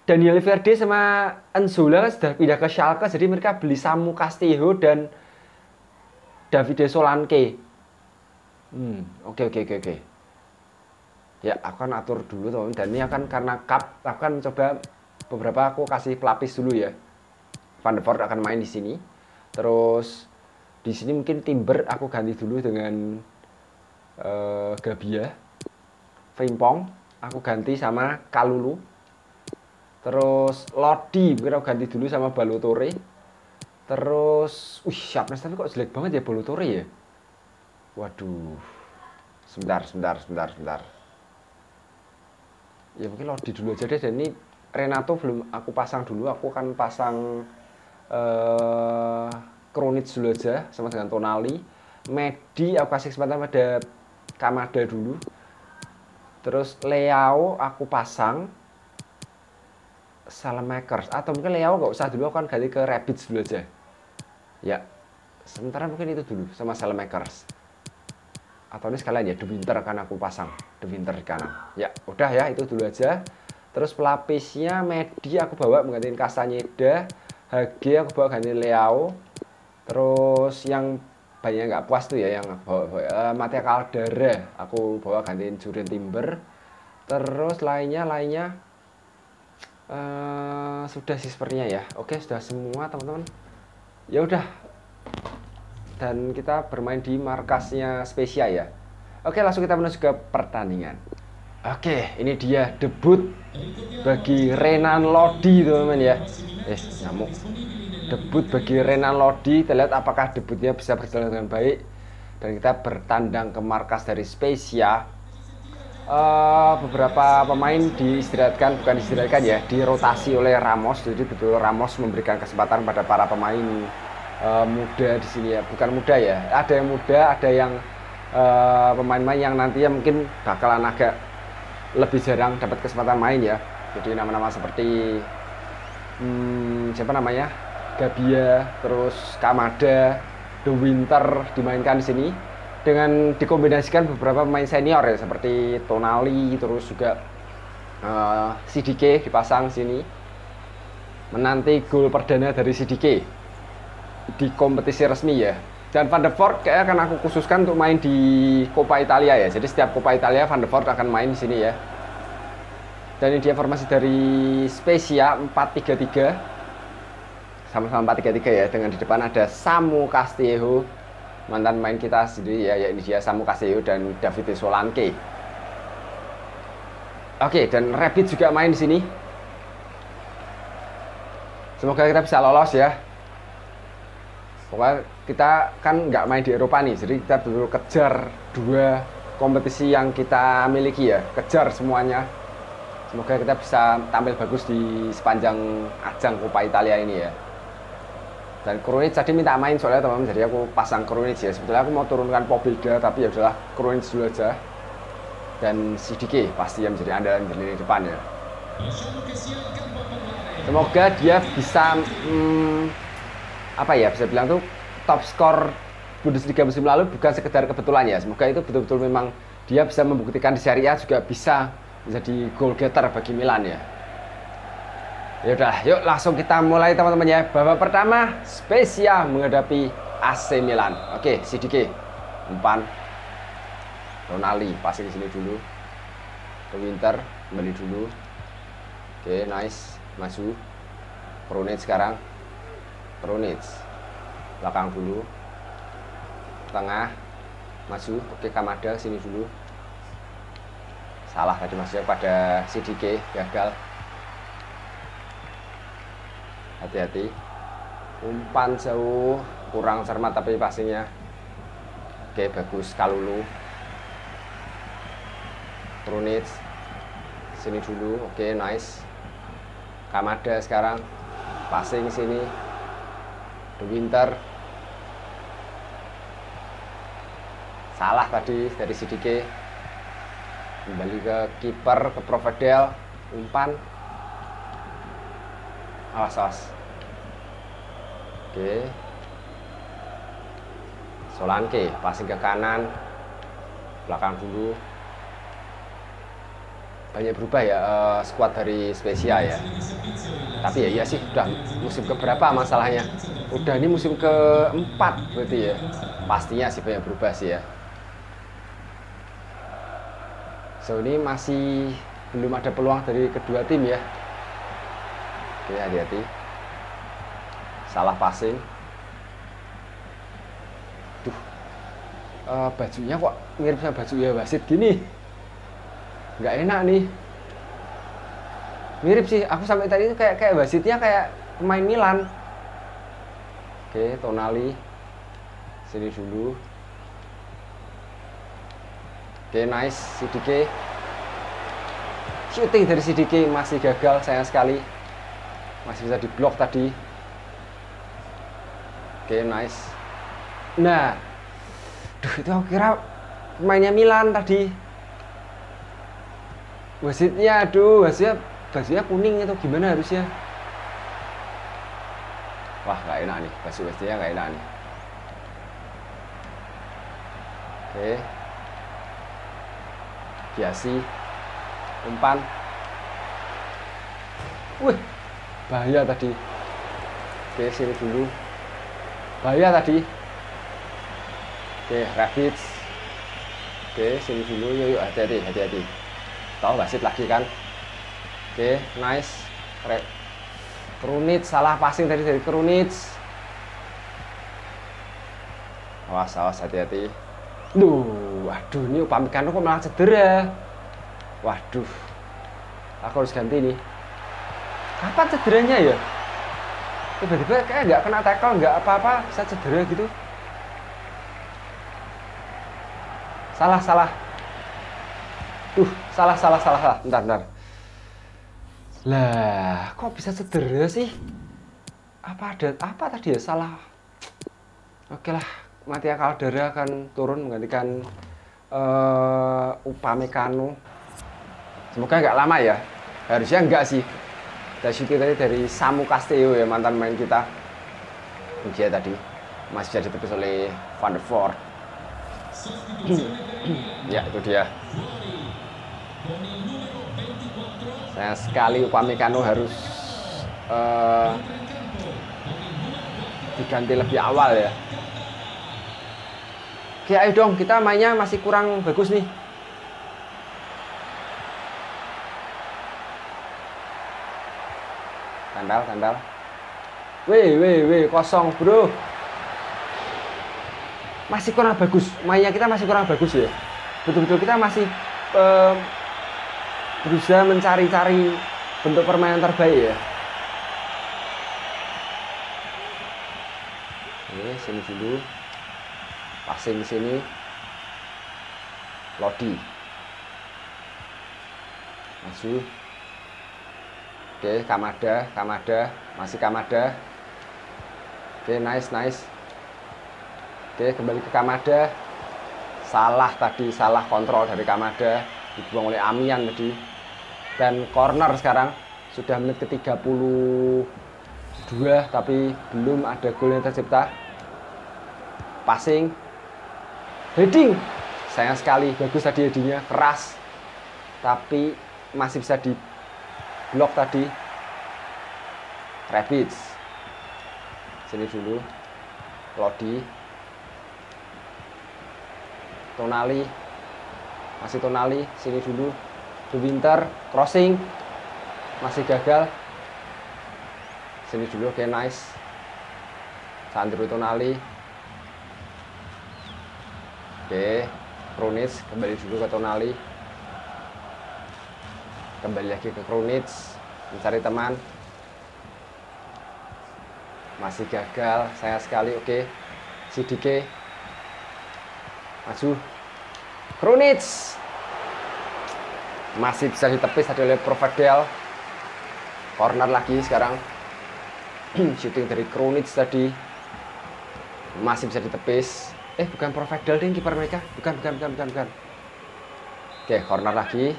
Daniel Verde sama Enzola kan sudah pindah ke Schalke jadi mereka beli Samu Castillo dan Davide Solanke. Hmm, oke okay, oke okay, oke okay, oke. Ya, aku kan atur dulu teman dan ini akan karena cup aku kan coba beberapa aku kasih pelapis dulu ya. Van der Voort akan main di sini. Terus di sini mungkin Timber aku ganti dulu dengan uh, Gabia. Frimpong aku ganti sama Kalulu Terus Lodi kira ganti dulu sama Balotore. Terus, wih, sharpness tapi kok jelek banget ya Balotore ya? Waduh. Sebentar, sebentar, sebentar, sebentar. Ya mungkin Lodi dulu aja deh. Dan ini Renato belum aku pasang dulu. Aku akan pasang eh Kronitz dulu aja sama dengan Tonali. Medi aku kasih kesempatan pada Kamada dulu. Terus Leo aku pasang Salamakers atau mungkin Leo nggak usah dulu aku akan ganti ke Rabbits dulu aja ya sementara mungkin itu dulu sama Salamakers atau ini sekalian ya The Winter kan aku pasang The Winter di kanan ya udah ya itu dulu aja terus pelapisnya media aku bawa menggantiin Kasanyeda HG aku bawa ganti Leo terus yang banyak nggak puas tuh ya yang bawa, bawa uh, eh, Matea Caldera aku bawa gantiin Jurin Timber terus lainnya lainnya uh, sudah sih sepertinya ya oke sudah semua teman-teman ya udah dan kita bermain di markasnya Spesia ya oke langsung kita menuju ke pertandingan oke ini dia debut bagi Renan Lodi teman-teman ya eh nyamuk debut bagi Renan Lodi terlihat apakah debutnya bisa berjalan dengan baik dan kita bertandang ke markas dari Spesia uh, beberapa pemain diistirahatkan bukan diistirahatkan ya dirotasi oleh Ramos jadi betul Ramos memberikan kesempatan pada para pemain uh, muda di sini ya bukan muda ya ada yang muda ada yang eh, pemain-pemain uh, yang nantinya mungkin bakalan agak lebih jarang dapat kesempatan main ya jadi nama-nama seperti hmm, siapa namanya Gabia terus Kamada The Winter dimainkan di sini dengan dikombinasikan beberapa pemain senior ya seperti Tonali terus juga uh, eh, CDK dipasang sini menanti gol perdana dari CDK di kompetisi resmi ya dan Van der Voort kayak akan aku khususkan untuk main di Coppa Italia ya jadi setiap Coppa Italia Van der Voort akan main di sini ya dan ini dia formasi dari Spezia 433 sama sama 433 ya dengan di depan ada Samu Castillejo mantan main kita sendiri ya yaitu dia Samu Kaseo dan David Solanke. Oke, dan Rabbit juga main di sini. Semoga kita bisa lolos ya. Pokoknya kita kan nggak main di Eropa nih, jadi kita perlu kejar dua kompetisi yang kita miliki ya, kejar semuanya. Semoga kita bisa tampil bagus di sepanjang ajang Coppa Italia ini ya dan kronis tadi minta main soalnya teman-teman jadi aku pasang kronis ya sebetulnya aku mau turunkan dia tapi ya udahlah kronis dulu aja dan CDK pasti yang menjadi andalan di lini depan ya semoga dia bisa hmm, apa ya bisa bilang tuh top skor Bundesliga musim lalu bukan sekedar kebetulan ya semoga itu betul-betul memang dia bisa membuktikan di Serie A juga bisa menjadi goal getter bagi Milan ya Yaudah, yuk langsung kita mulai teman-teman ya. Babak pertama, spesial menghadapi AC Milan. Oke, CDK. umpan. Ronaldo, pasti di sini dulu. Ke Winter, kembali dulu. Oke, nice. Masuk. Pronet sekarang. Pronet. Belakang dulu. Tengah. Masuk. Oke, Kamada sini dulu. Salah tadi masuknya pada CDK gagal hati-hati umpan jauh kurang cermat tapi passingnya oke bagus Kalulu trunits sini dulu oke nice Kamada sekarang passing sini The Winter salah tadi dari Sidike kembali ke kiper ke Provedel umpan awas awas oke Solanke passing ke kanan belakang dulu banyak berubah ya uh, squad dari Spesial ya tapi ya iya sih udah musim keberapa masalahnya udah ini musim keempat berarti ya pastinya sih banyak berubah sih ya so ini masih belum ada peluang dari kedua tim ya Oke, hati-hati. Salah passing. Duh. Uh, bajunya kok mirip sama baju ya wasit gini. Nggak enak nih. Mirip sih. Aku sampai tadi itu kayak kayak wasitnya kayak pemain Milan. Oke, Tonali. Sini dulu. Oke, nice. Sidike. Shooting dari Sidike masih gagal sayang sekali masih bisa diblok tadi oke okay, nice nah duh itu aku kira mainnya Milan tadi wasitnya aduh wasitnya wasitnya kuning atau gimana harusnya wah gak enak nih wasit wasitnya gak enak nih oke okay. umpan Wih, bahaya tadi oke sini dulu bahaya tadi oke rapid oke sini dulu yuk yuk hati-hati hati-hati tau nggak sih lagi kan oke nice Re kerunit salah passing tadi dari kerunit awas awas hati-hati Duh, waduh ini upamikan kok malah cedera waduh aku harus ganti nih kapan cederanya ya tiba-tiba kayak nggak kena tackle nggak apa-apa bisa cedera gitu salah salah tuh salah salah salah salah bentar bentar lah kok bisa cedera sih apa ada apa tadi ya salah oke lah mati Matia Caldera akan turun menggantikan uh, Upamecano semoga nggak lama ya harusnya nggak sih Dashiki tadi dari Samu Castillo ya mantan main kita. Dia tadi masih jadi tepis oleh Van der Voort. ya itu dia. saya sekali Upamecano oh, harus eh, diganti lebih awal ya. Oke ayo dong kita mainnya masih kurang bagus nih. tempel tempel weh weh weh kosong bro masih kurang bagus mainnya kita masih kurang bagus ya betul-betul kita masih um, berusaha mencari-cari bentuk permainan terbaik ya ini sini dulu passing sini Lodi masuk. Oke, Kamada, Kamada, masih Kamada. Oke, nice, nice. Oke, kembali ke Kamada. Salah tadi, salah kontrol dari Kamada. Dibuang oleh Amian tadi. Dan corner sekarang. Sudah menit ke-32, tapi belum ada gol yang tercipta. Passing. Heading. Sayang sekali, bagus tadi headingnya, keras. Tapi masih bisa di blok tadi Rabbits sini dulu Lodi Tonali masih Tonali sini dulu The Winter crossing masih gagal sini dulu oke okay, nice Sandro Tonali oke okay. Kronis kembali dulu ke Tonali kembali lagi ke Kronitz mencari teman masih gagal saya sekali oke okay. Sidike maju Kronitz masih bisa ditepis tadi oleh Provadel corner lagi sekarang shooting dari Kronitz tadi masih bisa ditepis eh bukan Provadel deh kiper mereka bukan bukan bukan bukan bukan oke corner lagi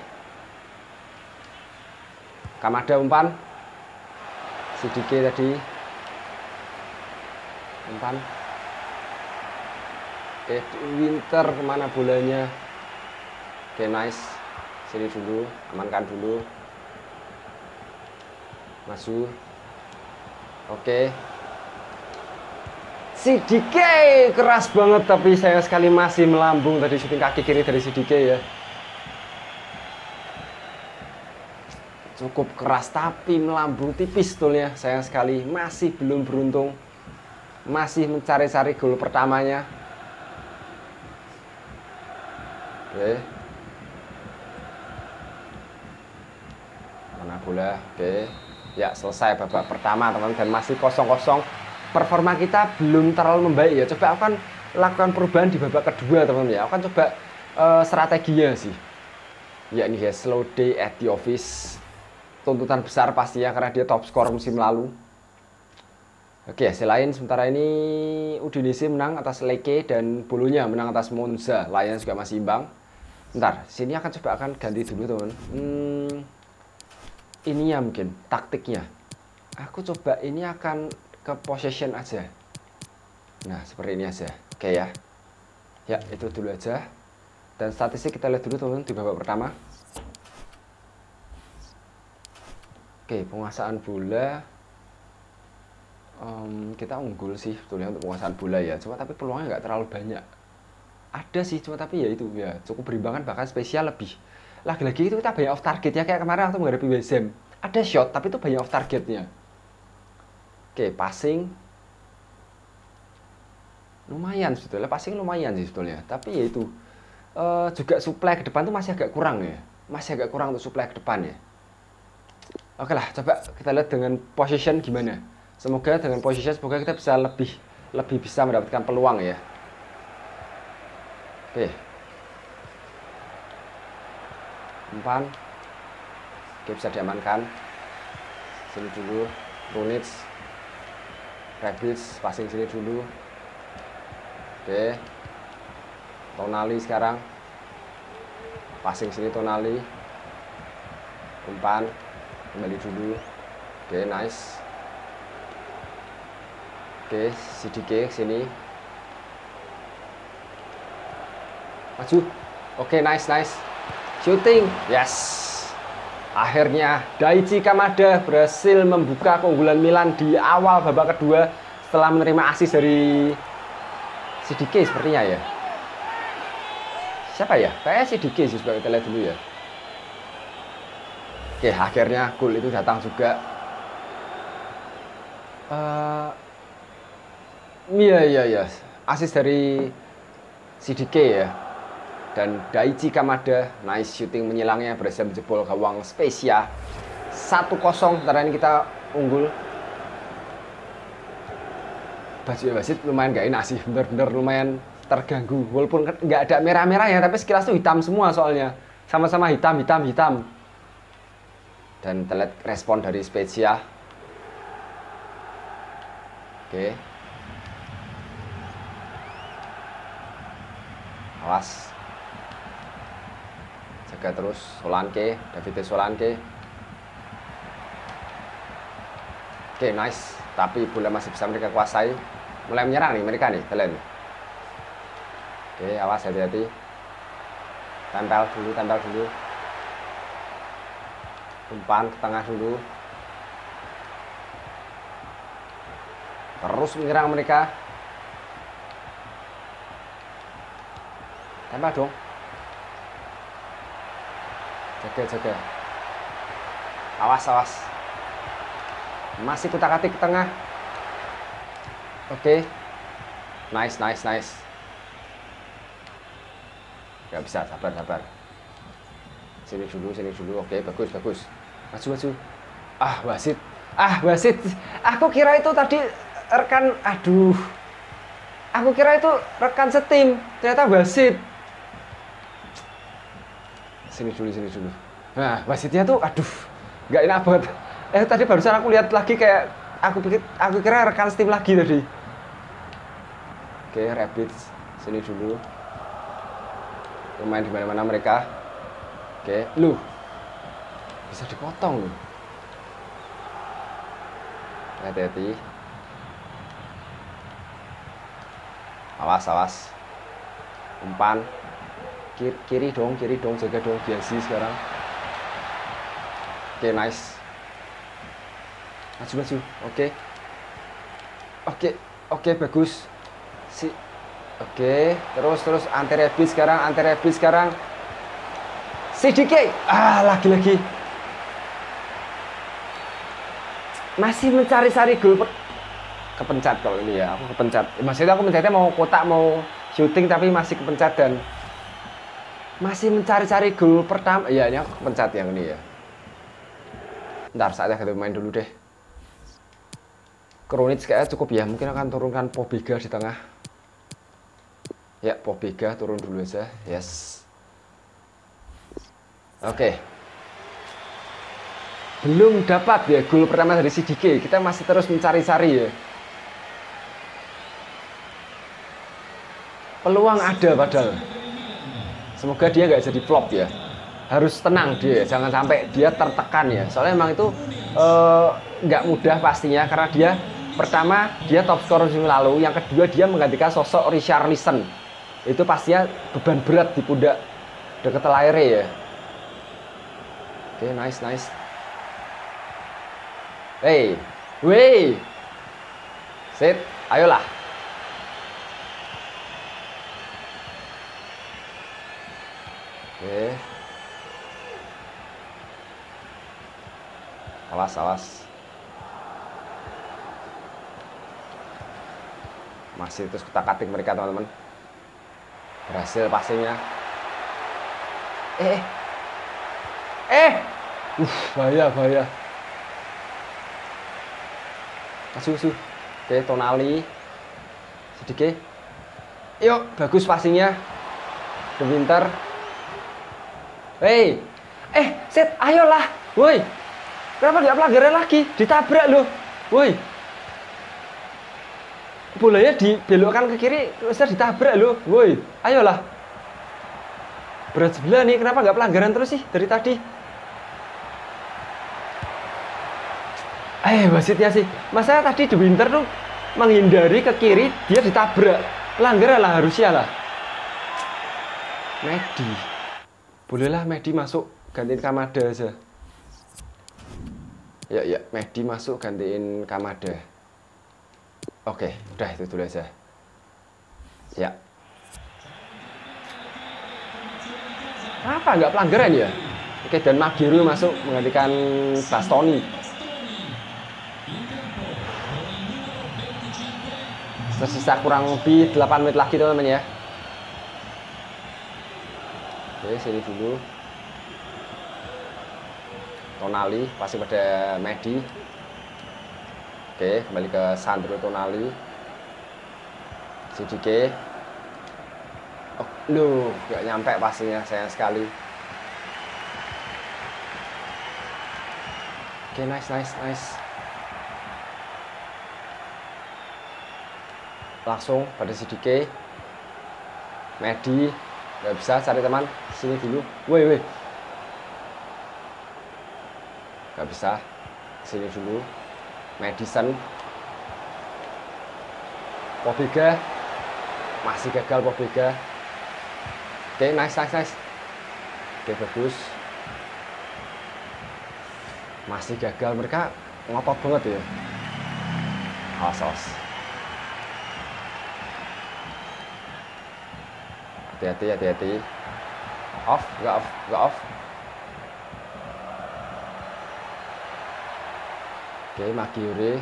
Kamada umpan Sidike tadi umpan Oke Winter kemana bolanya Oke nice sini dulu amankan dulu Masuk. Oke Sidike keras banget tapi saya sekali masih melambung tadi syuting kaki kiri dari Sidike ya cukup keras tapi melambung tipis tulnya sayang sekali masih belum beruntung masih mencari-cari gol pertamanya oke mana bola oke ya selesai babak pertama teman dan masih kosong-kosong performa kita belum terlalu membaik ya coba akan lakukan perubahan di babak kedua teman-teman ya akan coba uh, strateginya sih ya ini ya slow day at the office tuntutan besar pasti ya karena dia top skor musim lalu. Oke, hasil lain sementara ini Udinese menang atas Leke dan Bolonya menang atas Monza. Lions juga masih imbang. Ntar sini akan coba akan ganti dulu teman. Hmm, ini ya mungkin taktiknya. Aku coba ini akan ke possession aja. Nah, seperti ini aja. Oke ya. Ya, itu dulu aja. Dan statistik kita lihat dulu teman teman di babak pertama. Oke, penguasaan bola um, kita unggul sih sebetulnya untuk penguasaan bola ya. Cuma tapi peluangnya nggak terlalu banyak. Ada sih, cuma tapi ya itu ya cukup berimbangan bahkan spesial lebih. Lagi-lagi itu kita banyak off target ya kayak kemarin waktu menghadapi West Ham. Ada shot tapi itu banyak off targetnya. Oke, passing lumayan sebetulnya passing lumayan sih sebetulnya tapi ya itu uh, juga suplai ke depan tuh masih agak kurang ya masih agak kurang untuk suplai ke depan ya Oke lah, coba kita lihat dengan position gimana. Semoga dengan position semoga kita bisa lebih lebih bisa mendapatkan peluang ya. Oke. Umpan. Oke, bisa diamankan. Sini dulu. Runits. Rabbits, passing sini dulu. Oke. Tonali sekarang. Passing sini Tonali. Umpan kembali dulu oke okay, nice oke okay, CDK sini maju oke okay, nice nice shooting yes Akhirnya Daichi Kamada berhasil membuka keunggulan Milan di awal babak kedua setelah menerima asis dari Sidike sepertinya ya. Siapa ya? Kayaknya Sidike sih sebagai kita lihat dulu ya. Oke, ya, akhirnya gol itu datang juga. Uh, iya, iya, iya. Asis dari CDK ya. Dan Daichi Kamada, nice shooting menyilangnya berhasil menjebol gawang spesial. 1-0 sementara ini kita unggul. Baju Basit ya, lumayan gak enak sih, bener-bener lumayan terganggu. Walaupun nggak ada merah merah ya, tapi sekilas itu hitam semua soalnya. Sama-sama hitam, hitam, hitam dan telat respon dari Spezia oke Awas. jaga terus Solanke David Solanke oke nice tapi bola masih bisa mereka kuasai mulai menyerang nih mereka nih kalian oke awas hati-hati tempel dulu tempel dulu umpan ke tengah dulu terus menyerang mereka tembak dong jaga jaga awas awas masih kita katik ke tengah oke okay. nice nice nice Gak bisa sabar sabar sini dulu sini dulu oke bagus bagus maju maju ah wasit ah wasit aku kira itu tadi rekan aduh aku kira itu rekan setim ternyata wasit sini dulu sini dulu nah wasitnya tuh aduh nggak enak banget eh tadi barusan aku lihat lagi kayak aku pikir aku kira rekan setim lagi tadi oke rabbit sini dulu lumayan di mana-mana mereka oke lu bisa dipotong hati-hati awas awas umpan kiri, kiri dong kiri dong jaga dong biasi sekarang oke okay, nice maju maju oke okay. oke okay, oke okay, bagus si oke okay. terus terus anti sekarang anti sekarang Sidike ah lagi-lagi masih mencari-cari ke kepencet kalau ini ya aku kepencet maksudnya aku mencetnya mau kotak mau syuting tapi masih kepencet dan masih mencari-cari gol pertama iya ini aku kepencet yang ini ya ntar saatnya kita main dulu deh kronis kayaknya cukup ya mungkin akan turunkan Pobega di tengah ya Pobega turun dulu aja yes oke okay belum dapat ya gol pertama dari Gigi. Kita masih terus mencari-cari ya. Peluang ada padahal. Semoga dia nggak jadi flop ya. Harus tenang dia, jangan sampai dia tertekan ya. Soalnya emang itu eh, nggak uh, mudah pastinya karena dia pertama dia top scorer musim lalu, yang kedua dia menggantikan sosok Richard Listen. Itu pastinya beban berat di pundak deket layar ya. Oke, okay, nice, nice. Wey, wey. Sit, ayolah. Oke. Okay. Awas, awas. Masih terus kita kating mereka, teman-teman. Berhasil pastinya. Eh. Eh. eh. Uh, bahaya, bahaya asu asu oke tonali sedikit yuk bagus passingnya nya winter hei eh set ayolah woi kenapa dia pelanggaran lagi ditabrak loh woi bolanya dibelokkan ke kiri terus ditabrak loh woi ayolah berat sebelah nih kenapa nggak pelanggaran terus sih dari tadi eh wasitnya sih mas saya tadi di winter tuh menghindari ke kiri dia ditabrak langgar lah harusnya lah Medi bolehlah Medi masuk gantiin Kamada aja ya ya Medi masuk gantiin Kamada oke udah itu dulu aja ya apa nggak pelanggaran ya oke dan Magiru masuk menggantikan Bastoni Tersisa kurang lebih 8 menit lagi teman-teman ya. Oke, sini dulu. Tonali pasti pada Medi. Oke, kembali ke Sandro Tonali. CDK Oh, lu gak nyampe pastinya, sayang sekali. Oke, nice, nice, nice. langsung pada Sidike Medi nggak bisa cari teman sini dulu woi woi nggak bisa sini dulu Madison Pobega masih gagal Pobega oke nice nice nice oke bagus masih gagal mereka ngotot banget ya asos hati-hati hati-hati off gak off gak off oke Makiure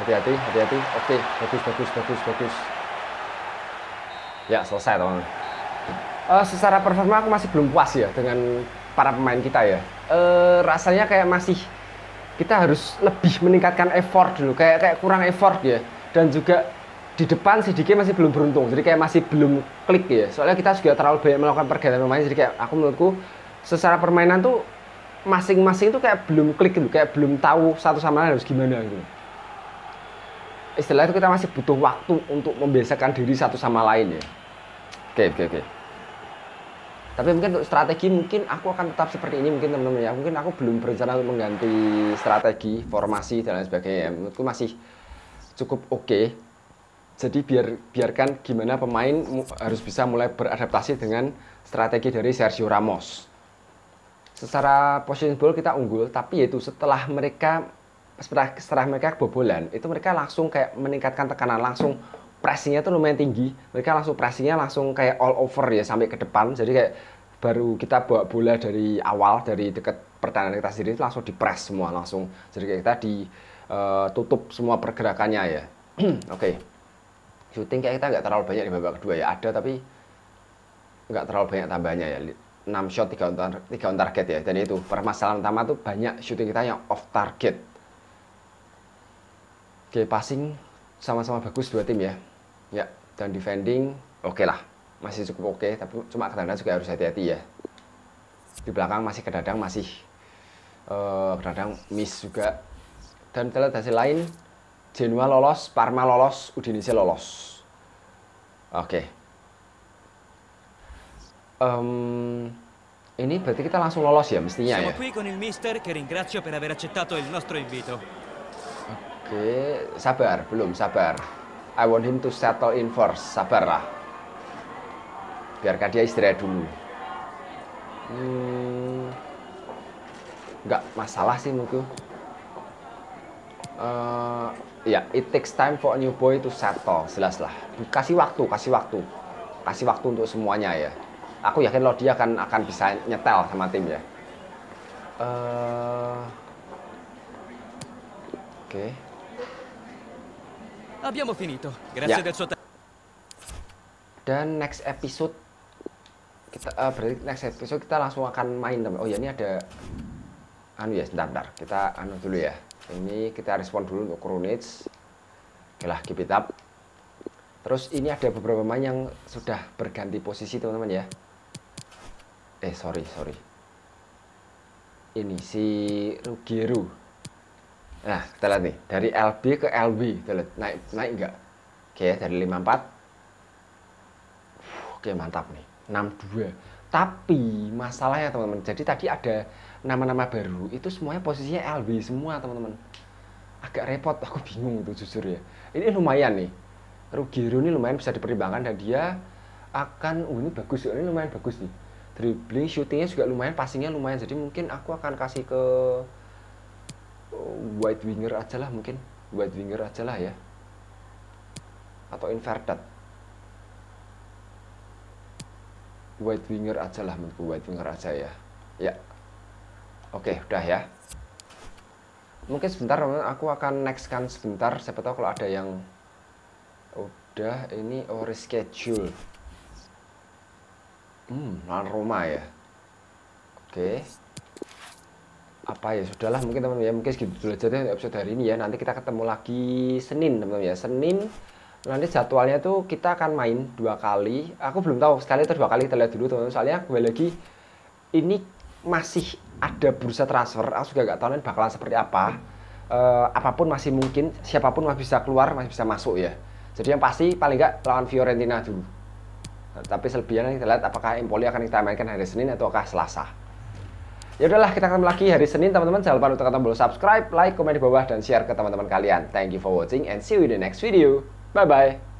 hati-hati hati-hati oke bagus bagus bagus bagus ya selesai teman uh, eh, secara performa aku masih belum puas ya dengan para pemain kita ya uh, rasanya kayak masih kita harus lebih meningkatkan effort dulu kayak kayak kurang effort ya dan juga di depan sedikit masih belum beruntung jadi kayak masih belum klik ya soalnya kita juga terlalu banyak melakukan pergantian pemain jadi kayak aku menurutku secara permainan tuh masing-masing tuh kayak belum klik gitu kayak belum tahu satu sama lain harus gimana gitu istilah itu kita masih butuh waktu untuk membiasakan diri satu sama lain ya oke okay, oke okay, oke okay. tapi mungkin untuk strategi mungkin aku akan tetap seperti ini mungkin teman-teman ya mungkin aku belum berencana untuk mengganti strategi formasi dan lain sebagainya ya. menurutku masih cukup oke okay jadi biar biarkan gimana pemain harus bisa mulai beradaptasi dengan strategi dari Sergio Ramos. Secara position ball kita unggul, tapi yaitu setelah mereka setelah, setelah mereka kebobolan, itu mereka langsung kayak meningkatkan tekanan langsung pressingnya itu lumayan tinggi. Mereka langsung pressingnya langsung kayak all over ya sampai ke depan. Jadi kayak baru kita bawa bola dari awal dari dekat pertahanan kita sendiri langsung di semua langsung. Jadi kayak kita ditutup eh, semua pergerakannya ya. Oke. Okay syuting kayak kita nggak terlalu banyak di babak kedua ya ada tapi nggak terlalu banyak tambahnya ya 6 shot tiga on, tar 3 on target ya dan itu permasalahan utama tuh banyak syuting kita yang off target oke passing sama-sama bagus dua tim ya ya dan defending oke okay lah masih cukup oke okay, tapi cuma kadang-kadang juga harus hati-hati ya di belakang masih kadang-kadang masih uh, eh, kadang miss juga dan kita lihat hasil lain Genoa lolos, Parma lolos, Udinese lolos. Oke. Okay. Um, ini berarti kita langsung lolos ya mestinya Siamo ya. Qui con il mister che ringrazio per aver accettato il nostro invito. Oke, okay. sabar, belum sabar. I want him to settle in first. Sabarlah. Biarkan dia istirahat dulu. Hmm, nggak masalah sih menurutku. Uh, ya it takes time for a new boy to settle jelas lah kasih waktu kasih waktu kasih waktu untuk semuanya ya aku yakin lo dia akan akan bisa nyetel sama tim ya uh, oke okay. abbiamo finito grazie ya. del suo dan next episode kita uh, berarti next episode kita langsung akan main oh ya ini ada anu ya sebentar, sebentar. kita anu dulu ya ini kita respon dulu untuk kronis oke lah keep terus ini ada beberapa pemain yang sudah berganti posisi teman-teman ya eh sorry sorry ini si Rugiru nah kita lihat nih dari LB ke LB kita lihat naik naik enggak oke dari 54 oke mantap nih 62 tapi masalahnya teman-teman jadi tadi ada nama-nama baru itu semuanya posisinya LB semua teman-teman agak repot aku bingung itu jujur ya ini lumayan nih rugi ini lumayan bisa dipertimbangkan dan dia akan oh ini bagus ini lumayan bagus nih dribbling shootingnya juga lumayan passingnya lumayan jadi mungkin aku akan kasih ke oh, white winger aja lah mungkin white winger aja lah ya atau inverted white winger aja lah menurutku white winger aja ya ya Oke, udah ya. Mungkin sebentar aku akan next kan sebentar. Siapa tahu kalau ada yang udah ini oh reschedule. Hmm, lawan rumah ya. Oke. Apa ya sudahlah mungkin teman-teman ya mungkin segitu dulu aja deh episode hari ini ya. Nanti kita ketemu lagi Senin teman-teman ya. Senin nanti jadwalnya tuh kita akan main dua kali. Aku belum tahu sekali atau dua kali kita lihat dulu teman-teman. Soalnya gue lagi ini masih ada bursa transfer, aku juga gak tahu nanti bakalan seperti apa. Uh, apapun masih mungkin, siapapun masih bisa keluar, masih bisa masuk ya. Jadi yang pasti paling gak lawan Fiorentina dulu. tapi selebihnya kita lihat apakah Empoli akan kita mainkan hari Senin ataukah Selasa. Ya udahlah kita ketemu lagi hari Senin teman-teman. Jangan lupa untuk tekan tombol subscribe, like, komen di bawah dan share ke teman-teman kalian. Thank you for watching and see you in the next video. Bye bye.